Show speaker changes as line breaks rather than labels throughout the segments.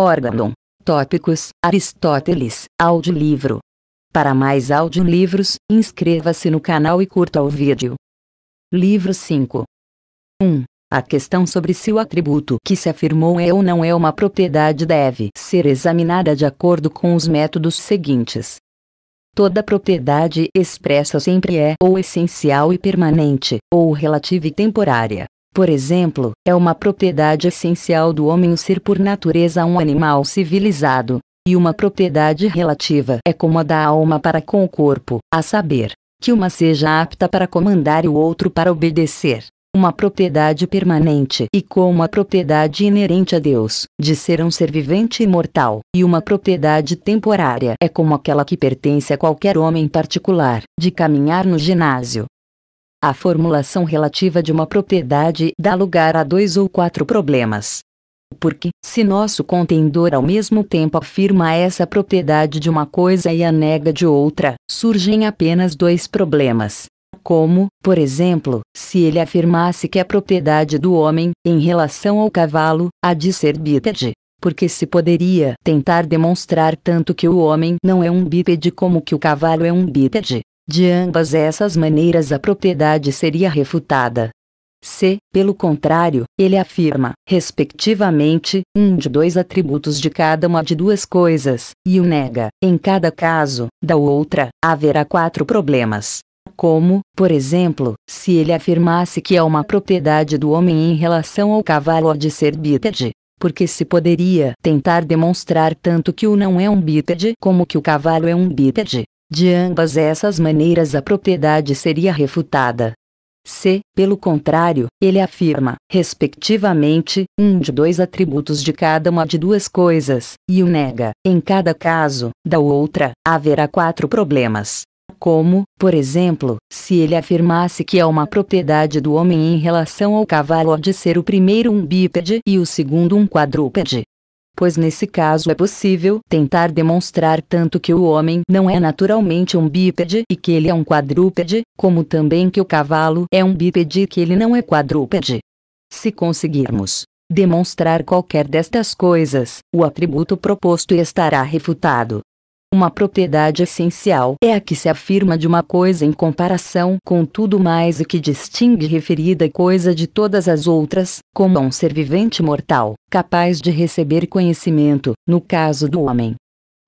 Órgão. Tópicos, Aristóteles, audiolivro. Para mais audiolivros, inscreva-se no canal e curta o vídeo. Livro 5. 1. A questão sobre se o atributo que se afirmou é ou não é uma propriedade deve ser examinada de acordo com os métodos seguintes. Toda propriedade expressa sempre é ou essencial e permanente, ou relativa e temporária, por exemplo, é uma propriedade essencial do homem o ser por natureza um animal civilizado, e uma propriedade relativa é como a da alma para com o corpo, a saber, que uma seja apta para comandar e o outro para obedecer. Uma propriedade permanente e como a propriedade inerente a Deus, de ser um ser vivente e mortal, e uma propriedade temporária é como aquela que pertence a qualquer homem particular, de caminhar no ginásio, a formulação relativa de uma propriedade dá lugar a dois ou quatro problemas. Porque, se nosso contendor ao mesmo tempo afirma essa propriedade de uma coisa e a nega de outra, surgem apenas dois problemas. Como, por exemplo, se ele afirmasse que a propriedade do homem, em relação ao cavalo, há de ser bípede. Porque se poderia tentar demonstrar tanto que o homem não é um bípede como que o cavalo é um bípede. De ambas essas maneiras a propriedade seria refutada. C. Pelo contrário, ele afirma, respectivamente, um de dois atributos de cada uma de duas coisas, e o nega. Em cada caso, da outra, haverá quatro problemas. Como, por exemplo, se ele afirmasse que é uma propriedade do homem em relação ao cavalo a de ser bípede. Porque se poderia tentar demonstrar tanto que o não é um bípede como que o cavalo é um bípede. De ambas essas maneiras a propriedade seria refutada. C, pelo contrário, ele afirma, respectivamente, um de dois atributos de cada uma de duas coisas, e o nega. Em cada caso, da outra, haverá quatro problemas. Como, por exemplo, se ele afirmasse que é uma propriedade do homem em relação ao cavalo a de ser o primeiro um bípede e o segundo um quadrúpede, pois nesse caso é possível tentar demonstrar tanto que o homem não é naturalmente um bípede e que ele é um quadrúpede, como também que o cavalo é um bípede e que ele não é quadrúpede. Se conseguirmos demonstrar qualquer destas coisas, o atributo proposto estará refutado. Uma propriedade essencial é a que se afirma de uma coisa em comparação com tudo mais e que distingue referida coisa de todas as outras, como um ser vivente mortal, capaz de receber conhecimento, no caso do homem.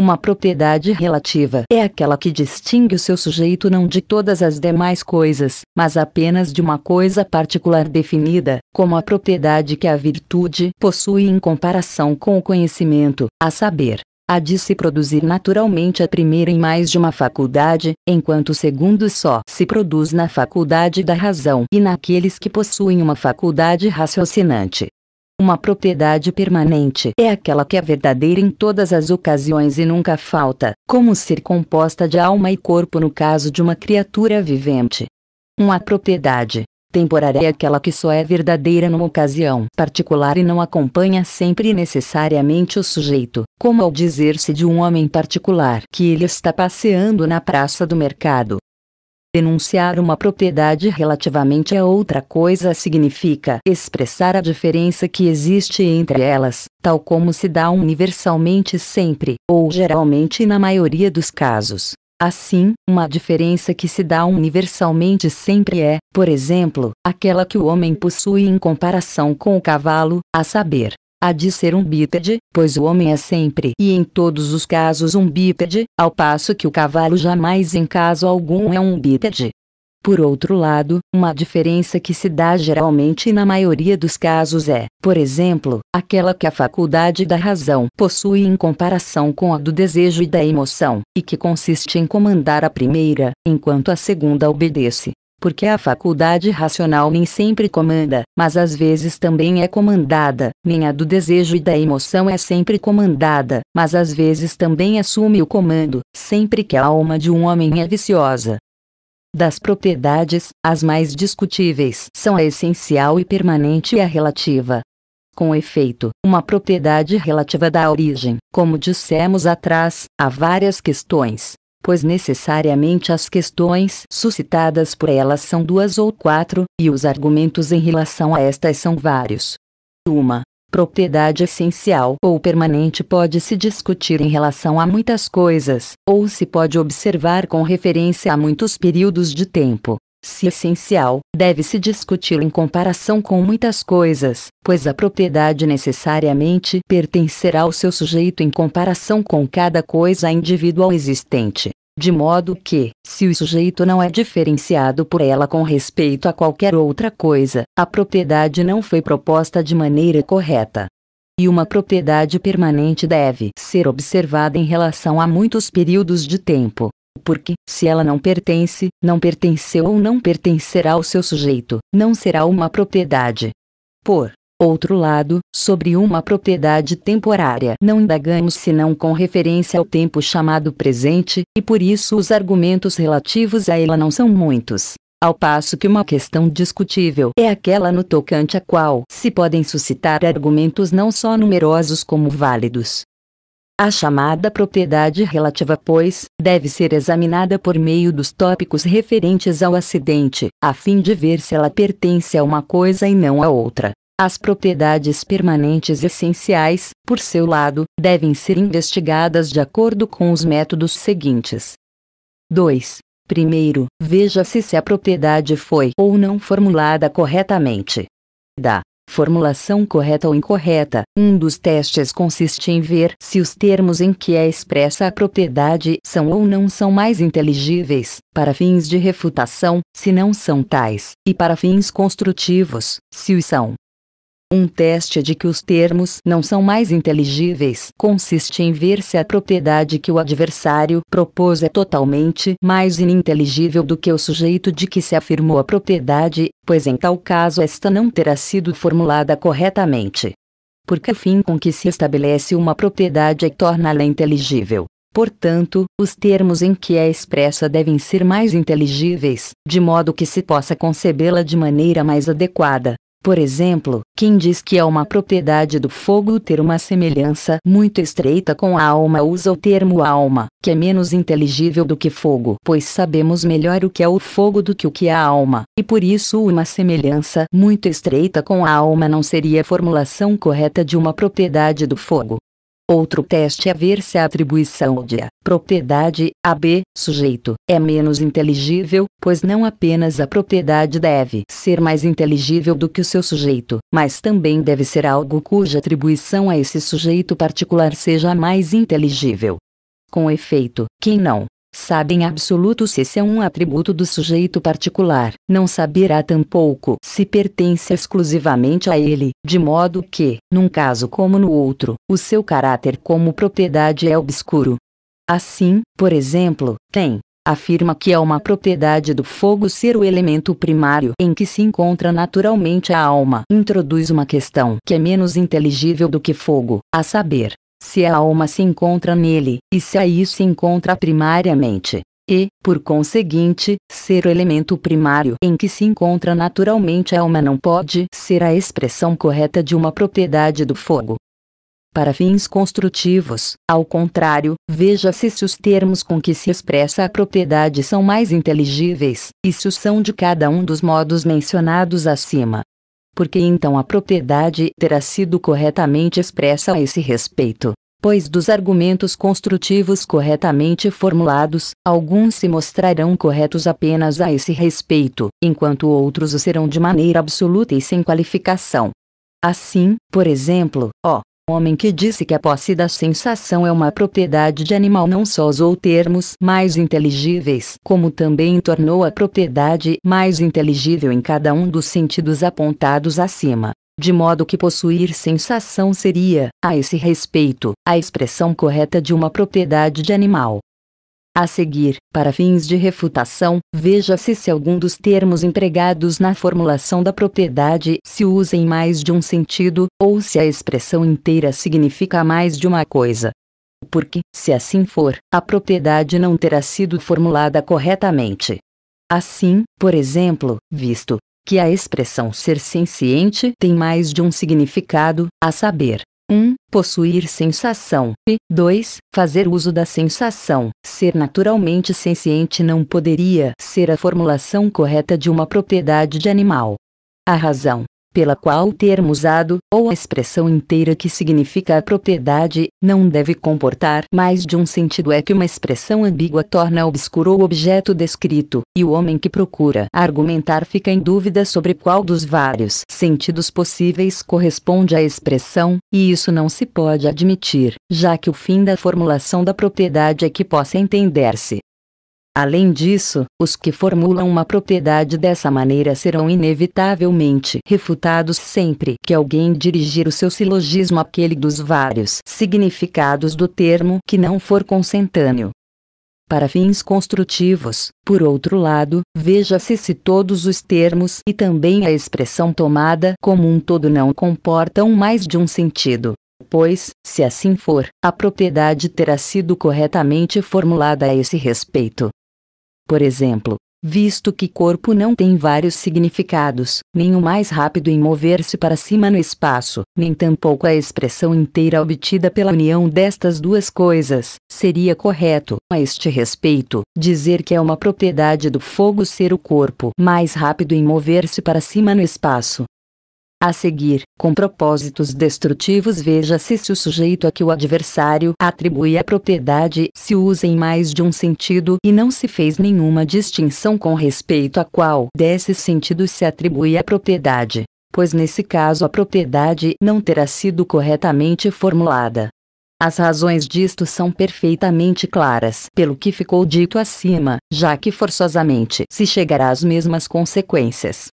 Uma propriedade relativa é aquela que distingue o seu sujeito não de todas as demais coisas, mas apenas de uma coisa particular definida, como a propriedade que a virtude possui em comparação com o conhecimento, a saber, há de se produzir naturalmente a primeira em mais de uma faculdade, enquanto o segundo só se produz na faculdade da razão e naqueles que possuem uma faculdade raciocinante. Uma propriedade permanente é aquela que é verdadeira em todas as ocasiões e nunca falta, como ser composta de alma e corpo no caso de uma criatura vivente. Uma propriedade Temporária é aquela que só é verdadeira numa ocasião particular e não acompanha sempre necessariamente o sujeito, como ao dizer-se de um homem particular que ele está passeando na praça do mercado. Denunciar uma propriedade relativamente a outra coisa significa expressar a diferença que existe entre elas, tal como se dá universalmente sempre, ou geralmente na maioria dos casos. Assim, uma diferença que se dá universalmente sempre é, por exemplo, aquela que o homem possui em comparação com o cavalo, a saber, a de ser um bípede, pois o homem é sempre e em todos os casos um bípede, ao passo que o cavalo jamais em caso algum é um bípede. Por outro lado, uma diferença que se dá geralmente e na maioria dos casos é, por exemplo, aquela que a faculdade da razão possui em comparação com a do desejo e da emoção, e que consiste em comandar a primeira, enquanto a segunda obedece. Porque a faculdade racional nem sempre comanda, mas às vezes também é comandada, nem a do desejo e da emoção é sempre comandada, mas às vezes também assume o comando, sempre que a alma de um homem é viciosa das propriedades, as mais discutíveis são a essencial e permanente e a relativa. Com efeito, uma propriedade relativa dá origem, como dissemos atrás, a várias questões, pois necessariamente as questões suscitadas por elas são duas ou quatro, e os argumentos em relação a estas são vários. Uma Propriedade essencial ou permanente pode se discutir em relação a muitas coisas, ou se pode observar com referência a muitos períodos de tempo. Se essencial, deve-se discutir em comparação com muitas coisas, pois a propriedade necessariamente pertencerá ao seu sujeito em comparação com cada coisa individual existente de modo que, se o sujeito não é diferenciado por ela com respeito a qualquer outra coisa, a propriedade não foi proposta de maneira correta. E uma propriedade permanente deve ser observada em relação a muitos períodos de tempo, porque, se ela não pertence, não pertenceu ou não pertencerá ao seu sujeito, não será uma propriedade. Por Outro lado, sobre uma propriedade temporária. Não indagamos senão com referência ao tempo chamado presente, e por isso os argumentos relativos a ela não são muitos. Ao passo que uma questão discutível é aquela no tocante à qual se podem suscitar argumentos não só numerosos como válidos. A chamada propriedade relativa, pois, deve ser examinada por meio dos tópicos referentes ao acidente, a fim de ver se ela pertence a uma coisa e não a outra. As propriedades permanentes essenciais, por seu lado, devem ser investigadas de acordo com os métodos seguintes. 2. Primeiro, veja-se se a propriedade foi ou não formulada corretamente. Da formulação correta ou incorreta, um dos testes consiste em ver se os termos em que é expressa a propriedade são ou não são mais inteligíveis, para fins de refutação, se não são tais, e para fins construtivos, se os são. Um teste é de que os termos não são mais inteligíveis consiste em ver se a propriedade que o adversário propôs é totalmente mais ininteligível do que o sujeito de que se afirmou a propriedade, pois em tal caso esta não terá sido formulada corretamente. Porque o fim com que se estabelece uma propriedade é torna-la inteligível. Portanto, os termos em que é expressa devem ser mais inteligíveis, de modo que se possa concebê-la de maneira mais adequada. Por exemplo, quem diz que é uma propriedade do fogo ter uma semelhança muito estreita com a alma usa o termo alma, que é menos inteligível do que fogo, pois sabemos melhor o que é o fogo do que o que é a alma, e por isso uma semelhança muito estreita com a alma não seria a formulação correta de uma propriedade do fogo. Outro teste é ver se a atribuição de a propriedade a B sujeito é menos inteligível, pois não apenas a propriedade deve ser mais inteligível do que o seu sujeito, mas também deve ser algo cuja atribuição a esse sujeito particular seja mais inteligível. Com efeito, quem não Sabe em absoluto se esse é um atributo do sujeito particular, não saberá tampouco se pertence exclusivamente a ele, de modo que, num caso como no outro, o seu caráter como propriedade é obscuro. Assim, por exemplo, tem, afirma que é uma propriedade do fogo ser o elemento primário em que se encontra naturalmente a alma, introduz uma questão que é menos inteligível do que fogo, a saber, se a alma se encontra nele, e se aí se encontra primariamente. E, por conseguinte, ser o elemento primário em que se encontra naturalmente a alma não pode ser a expressão correta de uma propriedade do fogo. Para fins construtivos, ao contrário, veja-se se os termos com que se expressa a propriedade são mais inteligíveis, e se o são de cada um dos modos mencionados acima. Porque então a propriedade terá sido corretamente expressa a esse respeito pois dos argumentos construtivos corretamente formulados, alguns se mostrarão corretos apenas a esse respeito, enquanto outros o serão de maneira absoluta e sem qualificação. Assim, por exemplo, ó, homem que disse que a posse da sensação é uma propriedade de animal não só usou termos mais inteligíveis, como também tornou a propriedade mais inteligível em cada um dos sentidos apontados acima de modo que possuir sensação seria, a esse respeito, a expressão correta de uma propriedade de animal. A seguir, para fins de refutação, veja-se se algum dos termos empregados na formulação da propriedade se usa em mais de um sentido, ou se a expressão inteira significa mais de uma coisa. Porque, se assim for, a propriedade não terá sido formulada corretamente. Assim, por exemplo, visto que a expressão ser senciente tem mais de um significado, a saber, 1. Um, possuir sensação. E 2. Fazer uso da sensação. Ser naturalmente senciente não poderia ser a formulação correta de uma propriedade de animal. A razão pela qual o termo usado, ou a expressão inteira que significa a propriedade, não deve comportar mais de um sentido é que uma expressão ambígua torna obscuro o objeto descrito, e o homem que procura argumentar fica em dúvida sobre qual dos vários sentidos possíveis corresponde à expressão, e isso não se pode admitir, já que o fim da formulação da propriedade é que possa entender-se Além disso, os que formulam uma propriedade dessa maneira serão inevitavelmente refutados sempre que alguém dirigir o seu silogismo àquele dos vários significados do termo que não for consentâneo. Para fins construtivos, por outro lado, veja-se se todos os termos e também a expressão tomada como um todo não comportam mais de um sentido pois, se assim for, a propriedade terá sido corretamente formulada a esse respeito por exemplo, visto que corpo não tem vários significados, nem o mais rápido em mover-se para cima no espaço, nem tampouco a expressão inteira obtida pela união destas duas coisas. Seria correto, a este respeito, dizer que é uma propriedade do fogo ser o corpo mais rápido em mover-se para cima no espaço, a seguir, com propósitos destrutivos, veja-se se o sujeito a que o adversário atribui a propriedade se usa em mais de um sentido e não se fez nenhuma distinção com respeito a qual desses sentidos se atribui a propriedade, pois nesse caso a propriedade não terá sido corretamente formulada. As razões disto são perfeitamente claras pelo que ficou dito acima, já que forçosamente se chegará às mesmas consequências.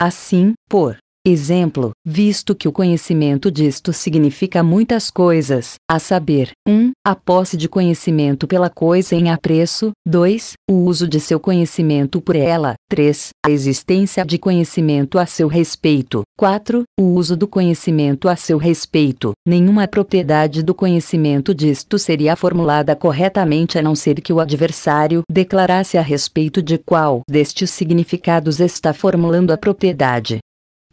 Assim, por Exemplo, visto que o conhecimento disto significa muitas coisas, a saber, 1. Um, a posse de conhecimento pela coisa em apreço, 2. O uso de seu conhecimento por ela, 3. A existência de conhecimento a seu respeito, 4. O uso do conhecimento a seu respeito. Nenhuma propriedade do conhecimento disto seria formulada corretamente a não ser que o adversário declarasse a respeito de qual destes significados está formulando a propriedade.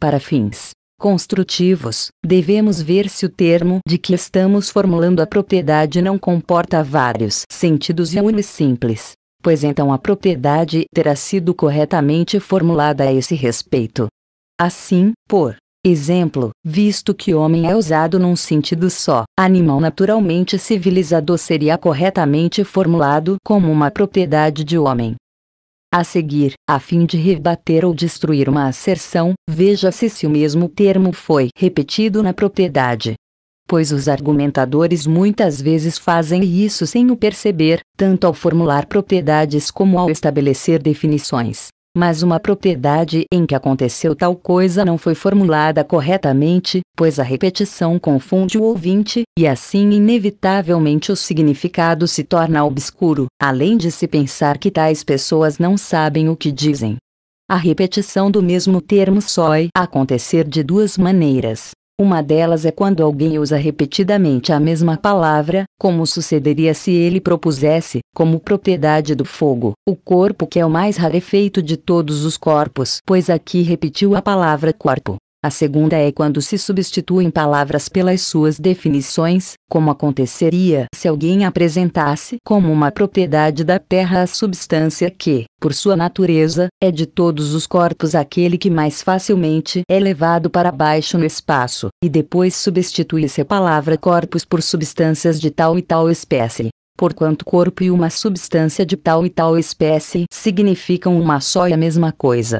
Para fins construtivos, devemos ver se o termo de que estamos formulando a propriedade não comporta vários sentidos e um simples, pois então a propriedade terá sido corretamente formulada a esse respeito. Assim, por Exemplo, visto que homem é usado num sentido só, animal naturalmente civilizado seria corretamente formulado como uma propriedade de homem, a seguir, a fim de rebater ou destruir uma asserção, veja-se se o mesmo termo foi repetido na propriedade. Pois os argumentadores muitas vezes fazem isso sem o perceber, tanto ao formular propriedades como ao estabelecer definições mas uma propriedade em que aconteceu tal coisa não foi formulada corretamente, pois a repetição confunde o ouvinte, e assim inevitavelmente o significado se torna obscuro, além de se pensar que tais pessoas não sabem o que dizem. A repetição do mesmo termo só é acontecer de duas maneiras. Uma delas é quando alguém usa repetidamente a mesma palavra, como sucederia se ele propusesse, como propriedade do fogo, o corpo que é o mais rarefeito de todos os corpos, pois aqui repetiu a palavra corpo. A segunda é quando se substituem palavras pelas suas definições, como aconteceria se alguém apresentasse como uma propriedade da Terra a substância que, por sua natureza, é de todos os corpos aquele que mais facilmente é levado para baixo no espaço, e depois substitui-se a palavra corpos por substâncias de tal e tal espécie porquanto corpo e uma substância de tal e tal espécie significam uma só e a mesma coisa.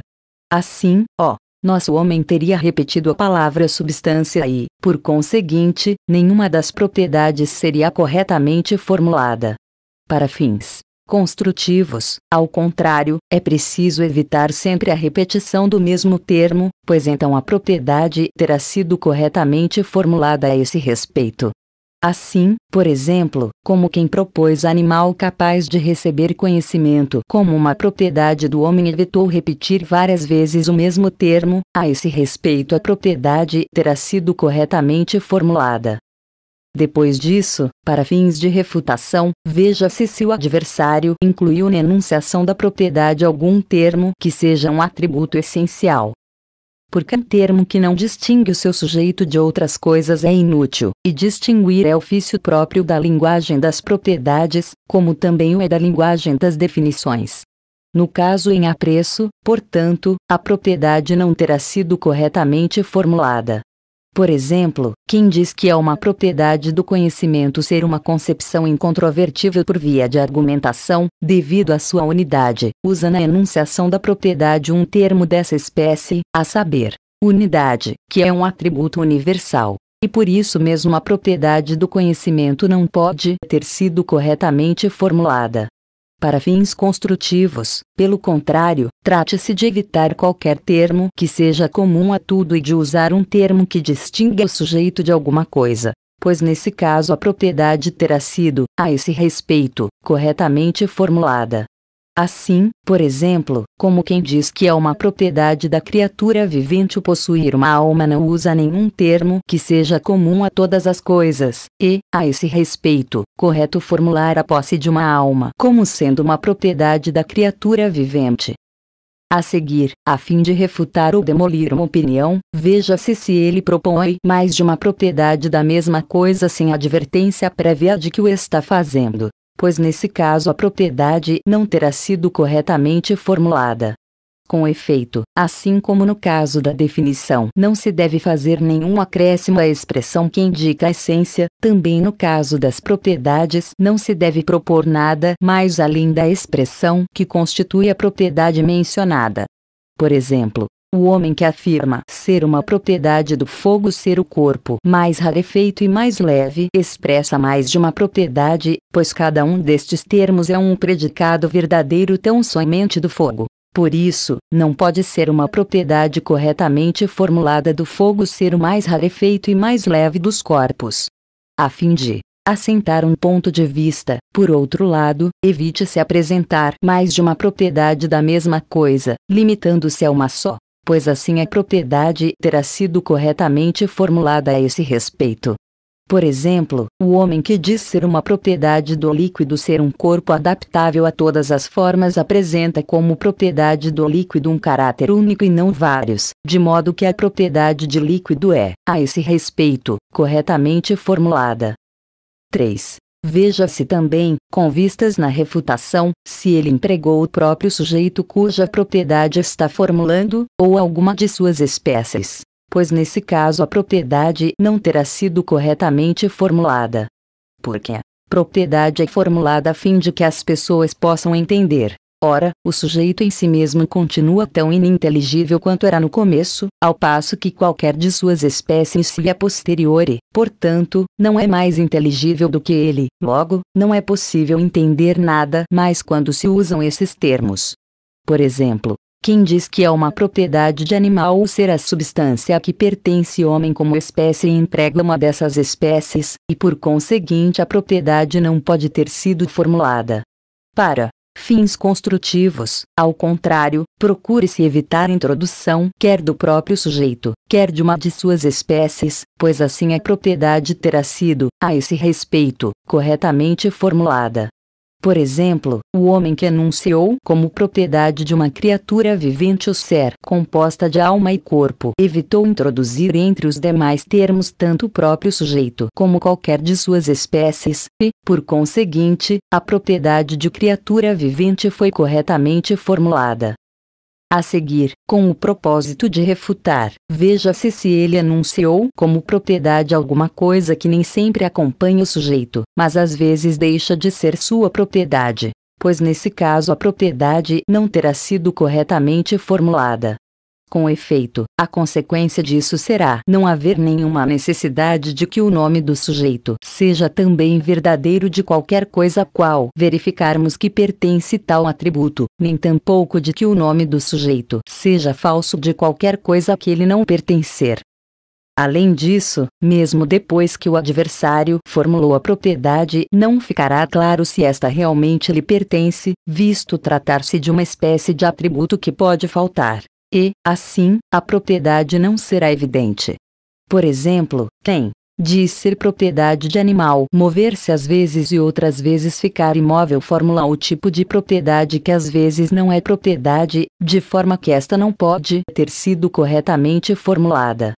Assim, ó, nosso homem teria repetido a palavra substância e, por conseguinte, nenhuma das propriedades seria corretamente formulada. Para fins construtivos, ao contrário, é preciso evitar sempre a repetição do mesmo termo, pois então a propriedade terá sido corretamente formulada a esse respeito. Assim, por exemplo, como quem propôs animal capaz de receber conhecimento como uma propriedade do homem evitou repetir várias vezes o mesmo termo, a esse respeito a propriedade terá sido corretamente formulada. Depois disso, para fins de refutação, veja-se se o adversário incluiu na enunciação da propriedade algum termo que seja um atributo essencial porque um termo que não distingue o seu sujeito de outras coisas é inútil, e distinguir é ofício próprio da linguagem das propriedades, como também o é da linguagem das definições. No caso em apreço, portanto, a propriedade não terá sido corretamente formulada, por exemplo, quem diz que é uma propriedade do conhecimento ser uma concepção incontrovertível por via de argumentação, devido à sua unidade, usa na enunciação da propriedade um termo dessa espécie, a saber, unidade, que é um atributo universal. E por isso mesmo a propriedade do conhecimento não pode ter sido corretamente formulada, para fins construtivos. Pelo contrário, trate-se de evitar qualquer termo que seja comum a tudo e de usar um termo que distinga o sujeito de alguma coisa, pois nesse caso a propriedade terá sido, a esse respeito, corretamente formulada. Assim, por exemplo, como quem diz que é uma propriedade da criatura vivente o possuir uma alma não usa nenhum termo que seja comum a todas as coisas, e, a esse respeito, correto formular a posse de uma alma como sendo uma propriedade da criatura vivente. A seguir, a fim de refutar ou demolir uma opinião, veja-se se ele propõe mais de uma propriedade da mesma coisa sem advertência prévia de que o está fazendo pois nesse caso a propriedade não terá sido corretamente formulada. Com efeito, assim como no caso da definição, não se deve fazer nenhum acréscimo à expressão que indica a essência, também no caso das propriedades, não se deve propor nada mais além da expressão que constitui a propriedade mencionada. Por exemplo, o homem que afirma ser uma propriedade do fogo ser o corpo mais rarefeito e mais leve expressa mais de uma propriedade, pois cada um destes termos é um predicado verdadeiro tão somente do fogo. Por isso, não pode ser uma propriedade corretamente formulada do fogo ser o mais rarefeito e mais leve dos corpos. A fim de assentar um ponto de vista, por outro lado, evite-se apresentar mais de uma propriedade da mesma coisa, limitando-se a uma só pois assim a propriedade terá sido corretamente formulada a esse respeito. Por exemplo, o homem que diz ser uma propriedade do líquido ser um corpo adaptável a todas as formas apresenta como propriedade do líquido um caráter único e não vários, de modo que a propriedade de líquido é, a esse respeito, corretamente formulada. 3. Veja-se também, com vistas na refutação, se ele empregou o próprio sujeito cuja propriedade está formulando, ou alguma de suas espécies, pois nesse caso a propriedade não terá sido corretamente formulada. Porque a propriedade é formulada a fim de que as pessoas possam entender, Ora, o sujeito em si mesmo continua tão ininteligível quanto era no começo, ao passo que qualquer de suas espécies se si é posteriori, portanto, não é mais inteligível do que ele, logo, não é possível entender nada mais quando se usam esses termos. Por exemplo, quem diz que é uma propriedade de animal ou ser a substância a que pertence homem como espécie e emprega uma dessas espécies, e por conseguinte a propriedade não pode ter sido formulada. Para, fins construtivos. Ao contrário, procure-se evitar a introdução quer do próprio sujeito, quer de uma de suas espécies, pois assim a propriedade terá sido, a esse respeito, corretamente formulada. Por exemplo, o homem que anunciou como propriedade de uma criatura vivente o ser composta de alma e corpo evitou introduzir entre os demais termos tanto o próprio sujeito como qualquer de suas espécies, e, por conseguinte, a propriedade de criatura vivente foi corretamente formulada a seguir, com o propósito de refutar. Veja-se se ele anunciou como propriedade alguma coisa que nem sempre acompanha o sujeito, mas às vezes deixa de ser sua propriedade, pois nesse caso a propriedade não terá sido corretamente formulada. Com efeito, a consequência disso será não haver nenhuma necessidade de que o nome do sujeito seja também verdadeiro de qualquer coisa a qual verificarmos que pertence tal atributo, nem tampouco de que o nome do sujeito seja falso de qualquer coisa a que ele não pertencer. Além disso, mesmo depois que o adversário formulou a propriedade, não ficará claro se esta realmente lhe pertence, visto tratar-se de uma espécie de atributo que pode faltar e, assim, a propriedade não será evidente. Por exemplo, tem de ser propriedade de animal, mover-se às vezes e outras vezes ficar imóvel, fórmula o tipo de propriedade que às vezes não é propriedade, de forma que esta não pode ter sido corretamente formulada.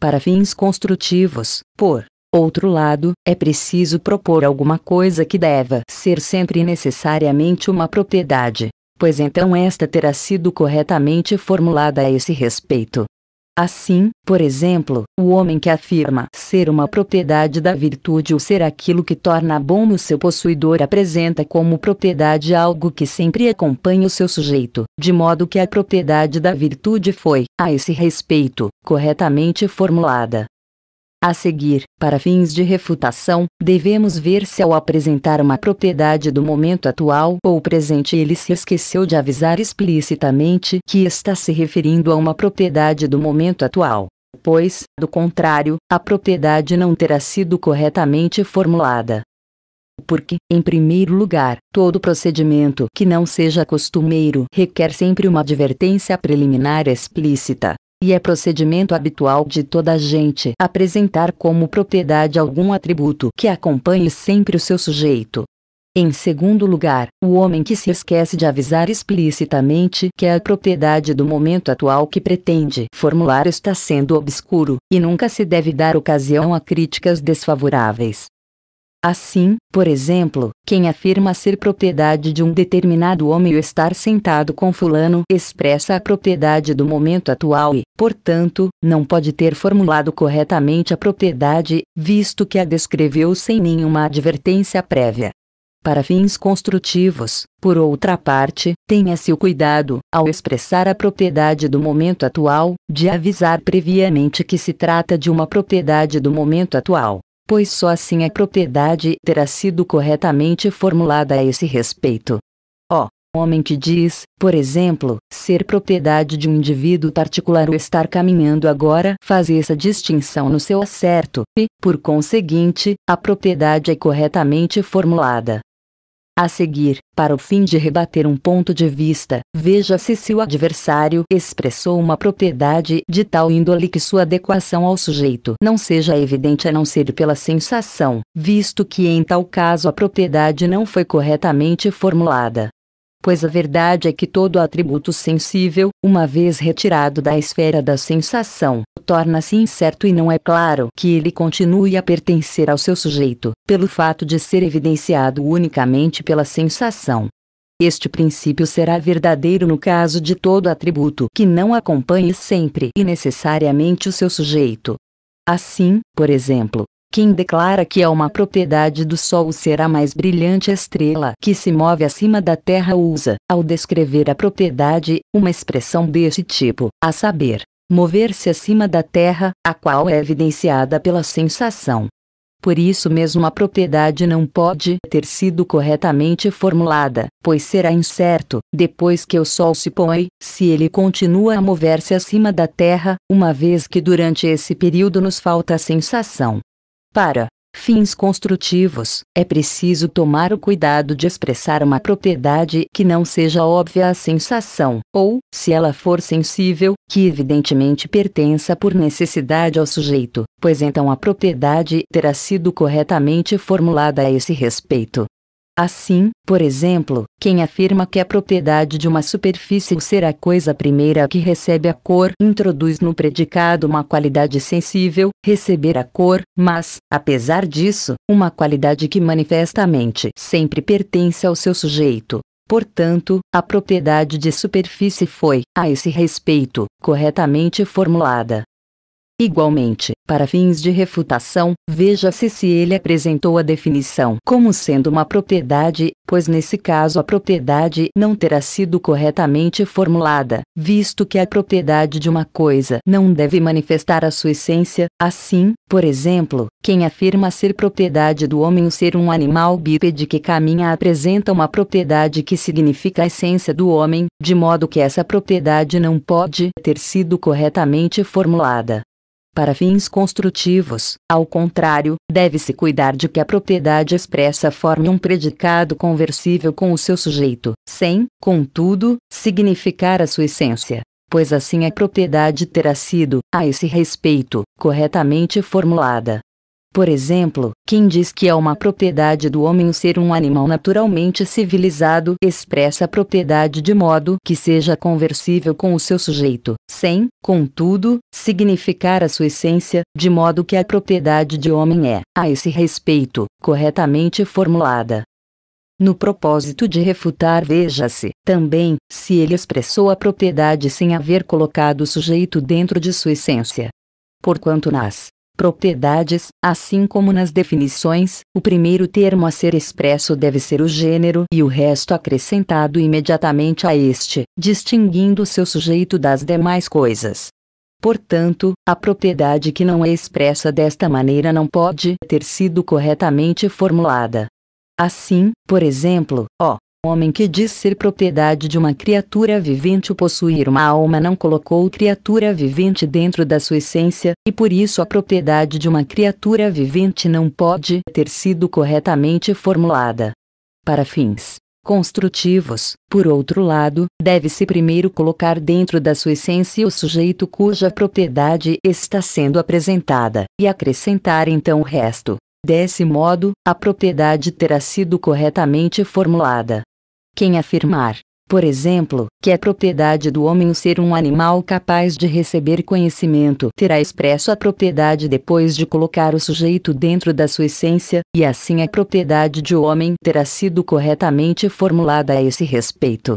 Para fins construtivos, por outro lado, é preciso propor alguma coisa que deva ser sempre necessariamente uma propriedade, pois então esta terá sido corretamente formulada a esse respeito. Assim, por exemplo, o homem que afirma ser uma propriedade da virtude ou ser aquilo que torna bom o seu possuidor apresenta como propriedade algo que sempre acompanha o seu sujeito, de modo que a propriedade da virtude foi, a esse respeito, corretamente formulada. A seguir, para fins de refutação, devemos ver se ao apresentar uma propriedade do momento atual ou presente ele se esqueceu de avisar explicitamente que está se referindo a uma propriedade do momento atual. Pois, do contrário, a propriedade não terá sido corretamente formulada. Porque, em primeiro lugar, todo procedimento que não seja costumeiro requer sempre uma advertência preliminar explícita e é procedimento habitual de toda a gente apresentar como propriedade algum atributo que acompanhe sempre o seu sujeito. Em segundo lugar, o homem que se esquece de avisar explicitamente que é a propriedade do momento atual que pretende formular está sendo obscuro, e nunca se deve dar ocasião a críticas desfavoráveis. Assim, por exemplo, quem afirma ser propriedade de um determinado homem ou estar sentado com fulano expressa a propriedade do momento atual e, portanto, não pode ter formulado corretamente a propriedade, visto que a descreveu sem nenhuma advertência prévia. Para fins construtivos, por outra parte, tenha-se o cuidado, ao expressar a propriedade do momento atual, de avisar previamente que se trata de uma propriedade do momento atual pois só assim a propriedade terá sido corretamente formulada a esse respeito. Ó, oh, homem que diz, por exemplo, ser propriedade de um indivíduo particular ou estar caminhando agora, faz essa distinção no seu acerto, e, por conseguinte, a propriedade é corretamente formulada. A seguir, para o fim de rebater um ponto de vista, veja-se se o adversário expressou uma propriedade de tal índole que sua adequação ao sujeito não seja evidente a não ser pela sensação, visto que em tal caso a propriedade não foi corretamente formulada pois a verdade é que todo atributo sensível, uma vez retirado da esfera da sensação, torna-se incerto e não é claro que ele continue a pertencer ao seu sujeito, pelo fato de ser evidenciado unicamente pela sensação. Este princípio será verdadeiro no caso de todo atributo que não acompanhe sempre e necessariamente o seu sujeito. Assim, por exemplo, quem declara que é uma propriedade do Sol será a mais brilhante estrela que se move acima da Terra usa, ao descrever a propriedade, uma expressão deste tipo, a saber, mover-se acima da Terra, a qual é evidenciada pela sensação. Por isso mesmo a propriedade não pode ter sido corretamente formulada, pois será incerto, depois que o Sol se põe, se ele continua a mover-se acima da Terra, uma vez que durante esse período nos falta a sensação. Para fins construtivos, é preciso tomar o cuidado de expressar uma propriedade que não seja óbvia à sensação, ou, se ela for sensível, que evidentemente pertença por necessidade ao sujeito, pois então a propriedade terá sido corretamente formulada a esse respeito. Assim, por exemplo, quem afirma que a propriedade de uma superfície será a coisa primeira que recebe a cor introduz no predicado uma qualidade sensível, receber a cor, mas, apesar disso, uma qualidade que manifestamente sempre pertence ao seu sujeito. Portanto, a propriedade de superfície foi, a esse respeito, corretamente formulada. Igualmente, para fins de refutação, veja-se se ele apresentou a definição como sendo uma propriedade, pois nesse caso a propriedade não terá sido corretamente formulada, visto que a propriedade de uma coisa não deve manifestar a sua essência. Assim, por exemplo, quem afirma ser propriedade do homem o ser um animal bípede que caminha apresenta uma propriedade que significa a essência do homem, de modo que essa propriedade não pode ter sido corretamente formulada para fins construtivos. Ao contrário, deve-se cuidar de que a propriedade expressa forme um predicado conversível com o seu sujeito, sem, contudo, significar a sua essência pois assim a propriedade terá sido, a esse respeito, corretamente formulada. Por exemplo, quem diz que é uma propriedade do homem o ser um animal naturalmente civilizado expressa a propriedade de modo que seja conversível com o seu sujeito, sem, contudo, significar a sua essência, de modo que a propriedade de homem é, a esse respeito, corretamente formulada. No propósito de refutar, veja-se, também, se ele expressou a propriedade sem haver colocado o sujeito dentro de sua essência. Porquanto nas propriedades, assim como nas definições, o primeiro termo a ser expresso deve ser o gênero e o resto acrescentado imediatamente a este, distinguindo seu sujeito das demais coisas. Portanto, a propriedade que não é expressa desta maneira não pode ter sido corretamente formulada. Assim, por exemplo, ó, homem que diz ser propriedade de uma criatura vivente ou possuir uma alma não colocou criatura vivente dentro da sua essência, e por isso a propriedade de uma criatura vivente não pode ter sido corretamente formulada. Para fins construtivos, por outro lado, deve-se primeiro colocar dentro da sua essência o sujeito cuja propriedade está sendo apresentada, e acrescentar então o resto. Desse modo, a propriedade terá sido corretamente formulada. Quem afirmar, por exemplo, que é propriedade do homem ser um animal capaz de receber conhecimento terá expresso a propriedade depois de colocar o sujeito dentro da sua essência, e assim a propriedade de homem terá sido corretamente formulada a esse respeito.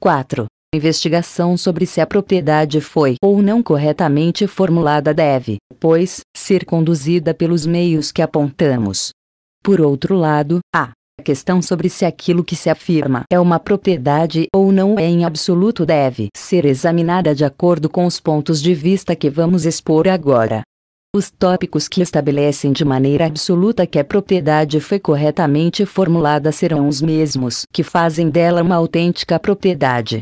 4. Investigação sobre se a propriedade foi ou não corretamente formulada deve, pois, ser conduzida pelos meios que apontamos. Por outro lado, a questão sobre se aquilo que se afirma é uma propriedade ou não é em absoluto deve ser examinada de acordo com os pontos de vista que vamos expor agora. Os tópicos que estabelecem de maneira absoluta que a propriedade foi corretamente formulada serão os mesmos que fazem dela uma autêntica propriedade.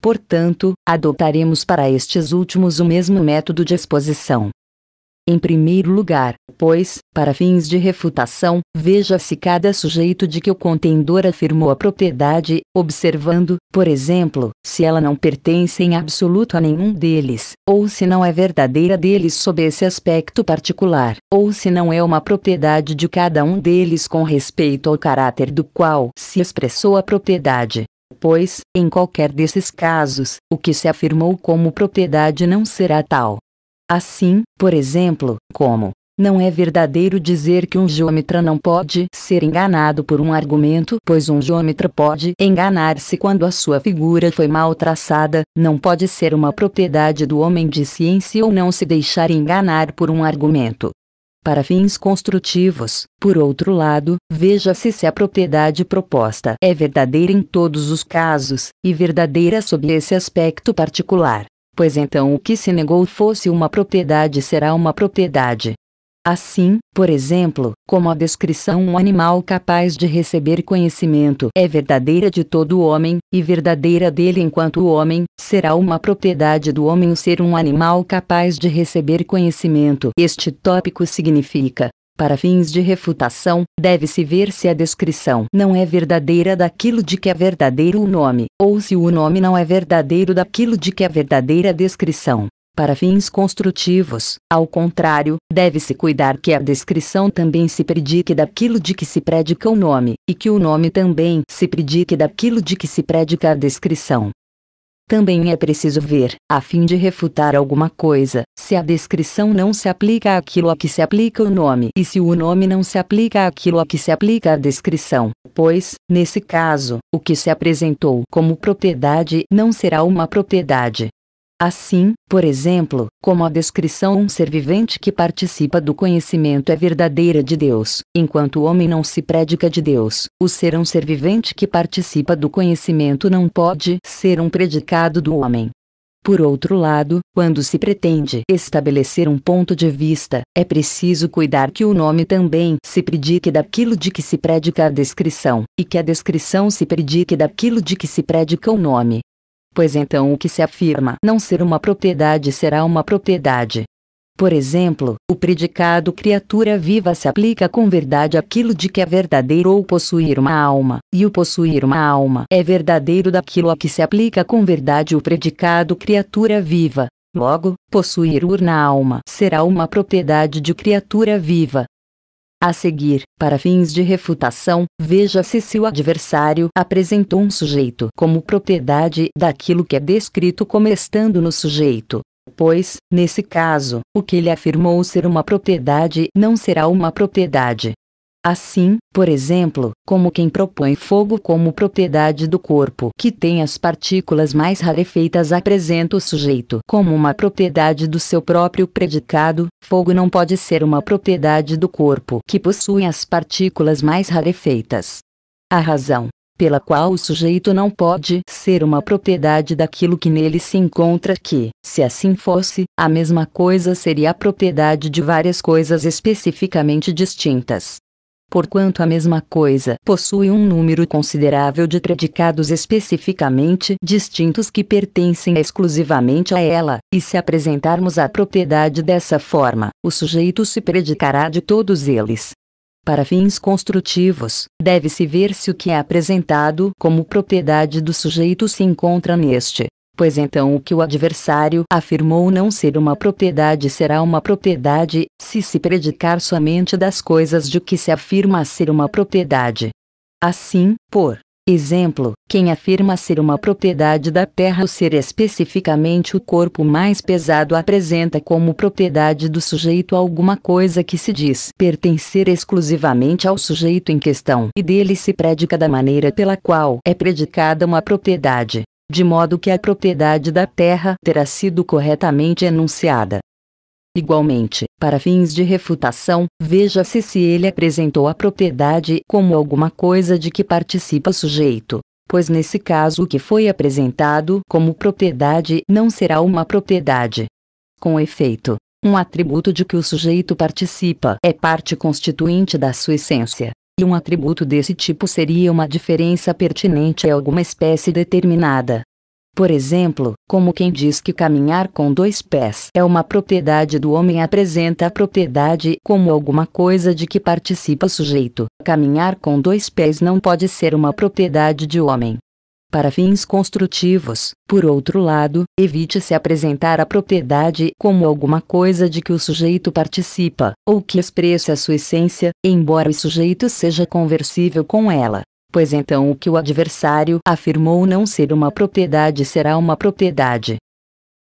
Portanto, adotaremos para estes últimos o mesmo método de exposição. Em primeiro lugar, pois, para fins de refutação, veja-se cada sujeito de que o contendor afirmou a propriedade, observando, por exemplo, se ela não pertence em absoluto a nenhum deles, ou se não é verdadeira deles sob esse aspecto particular, ou se não é uma propriedade de cada um deles com respeito ao caráter do qual se expressou a propriedade. Pois, em qualquer desses casos, o que se afirmou como propriedade não será tal Assim, por exemplo, como não é verdadeiro dizer que um geômetra não pode ser enganado por um argumento, pois um geômetra pode enganar-se quando a sua figura foi mal traçada, não pode ser uma propriedade do homem de ciência ou não se deixar enganar por um argumento. Para fins construtivos, por outro lado, veja-se se a propriedade proposta é verdadeira em todos os casos, e verdadeira sob esse aspecto particular pois então o que se negou fosse uma propriedade será uma propriedade. Assim, por exemplo, como a descrição um animal capaz de receber conhecimento é verdadeira de todo homem, e verdadeira dele enquanto homem, será uma propriedade do homem o ser um animal capaz de receber conhecimento. Este tópico significa para fins de refutação, deve-se ver se a descrição não é verdadeira daquilo de que é verdadeiro o nome, ou se o nome não é verdadeiro daquilo de que é verdadeira a descrição. Para fins construtivos, ao contrário, deve-se cuidar que a descrição também se predique daquilo de que se predica o nome, e que o nome também se predique daquilo de que se predica a descrição também é preciso ver, a fim de refutar alguma coisa, se a descrição não se aplica àquilo a que se aplica o nome e se o nome não se aplica àquilo a que se aplica a descrição, pois, nesse caso, o que se apresentou como propriedade não será uma propriedade, Assim, por exemplo, como a descrição um ser vivente que participa do conhecimento é verdadeira de Deus, enquanto o homem não se predica de Deus, o ser um ser vivente que participa do conhecimento não pode ser um predicado do homem. Por outro lado, quando se pretende estabelecer um ponto de vista, é preciso cuidar que o nome também se predique daquilo de que se predica a descrição, e que a descrição se predique daquilo de que se predica o nome pois então o que se afirma não ser uma propriedade será uma propriedade. Por exemplo, o predicado criatura viva se aplica com verdade àquilo de que é verdadeiro ou possuir uma alma, e o possuir uma alma é verdadeiro daquilo a que se aplica com verdade o predicado criatura viva. Logo, possuir urna alma será uma propriedade de criatura viva, a seguir, para fins de refutação, veja-se se o adversário apresentou um sujeito como propriedade daquilo que é descrito como estando no sujeito. Pois, nesse caso, o que ele afirmou ser uma propriedade não será uma propriedade, Assim, por exemplo, como quem propõe fogo como propriedade do corpo que tem as partículas mais rarefeitas apresenta o sujeito como uma propriedade do seu próprio predicado, fogo não pode ser uma propriedade do corpo que possui as partículas mais rarefeitas. A razão pela qual o sujeito não pode ser uma propriedade daquilo que nele se encontra que, se assim fosse, a mesma coisa seria a propriedade de várias coisas especificamente distintas porquanto a mesma coisa possui um número considerável de predicados especificamente distintos que pertencem exclusivamente a ela, e se apresentarmos a propriedade dessa forma, o sujeito se predicará de todos eles. Para fins construtivos, deve-se ver se o que é apresentado como propriedade do sujeito se encontra neste, pois então o que o adversário afirmou não ser uma propriedade será uma propriedade, se se predicar somente das coisas de que se afirma ser uma propriedade. Assim, por exemplo, quem afirma ser uma propriedade da Terra o ser especificamente o corpo mais pesado apresenta como propriedade do sujeito alguma coisa que se diz pertencer exclusivamente ao sujeito em questão e dele se predica da maneira pela qual é predicada uma propriedade de modo que a propriedade da terra terá sido corretamente enunciada. Igualmente, para fins de refutação, veja-se se ele apresentou a propriedade como alguma coisa de que participa o sujeito, pois nesse caso o que foi apresentado como propriedade não será uma propriedade. Com efeito, um atributo de que o sujeito participa é parte constituinte da sua essência e um atributo desse tipo seria uma diferença pertinente a alguma espécie determinada. Por exemplo, como quem diz que caminhar com dois pés é uma propriedade do homem apresenta a propriedade como alguma coisa de que participa o sujeito. Caminhar com dois pés não pode ser uma propriedade de homem para fins construtivos. Por outro lado, evite-se apresentar a propriedade como alguma coisa de que o sujeito participa, ou que expressa sua essência, embora o sujeito seja conversível com ela. Pois então o que o adversário afirmou não ser uma propriedade será uma propriedade.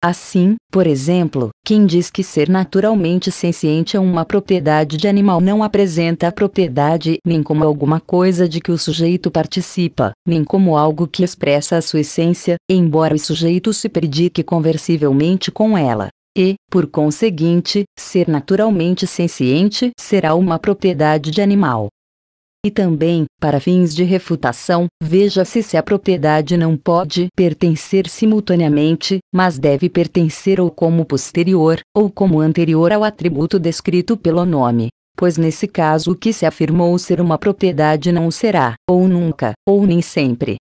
Assim, por exemplo, quem diz que ser naturalmente senciente é uma propriedade de animal não apresenta a propriedade nem como alguma coisa de que o sujeito participa, nem como algo que expressa a sua essência, embora o sujeito se predique conversivelmente com ela. E, por conseguinte, ser naturalmente senciente será uma propriedade de animal. E também, para fins de refutação, veja-se se a propriedade não pode pertencer simultaneamente, mas deve pertencer ou como posterior, ou como anterior ao atributo descrito pelo nome. Pois nesse caso o que se afirmou ser uma propriedade não o será, ou nunca, ou nem sempre.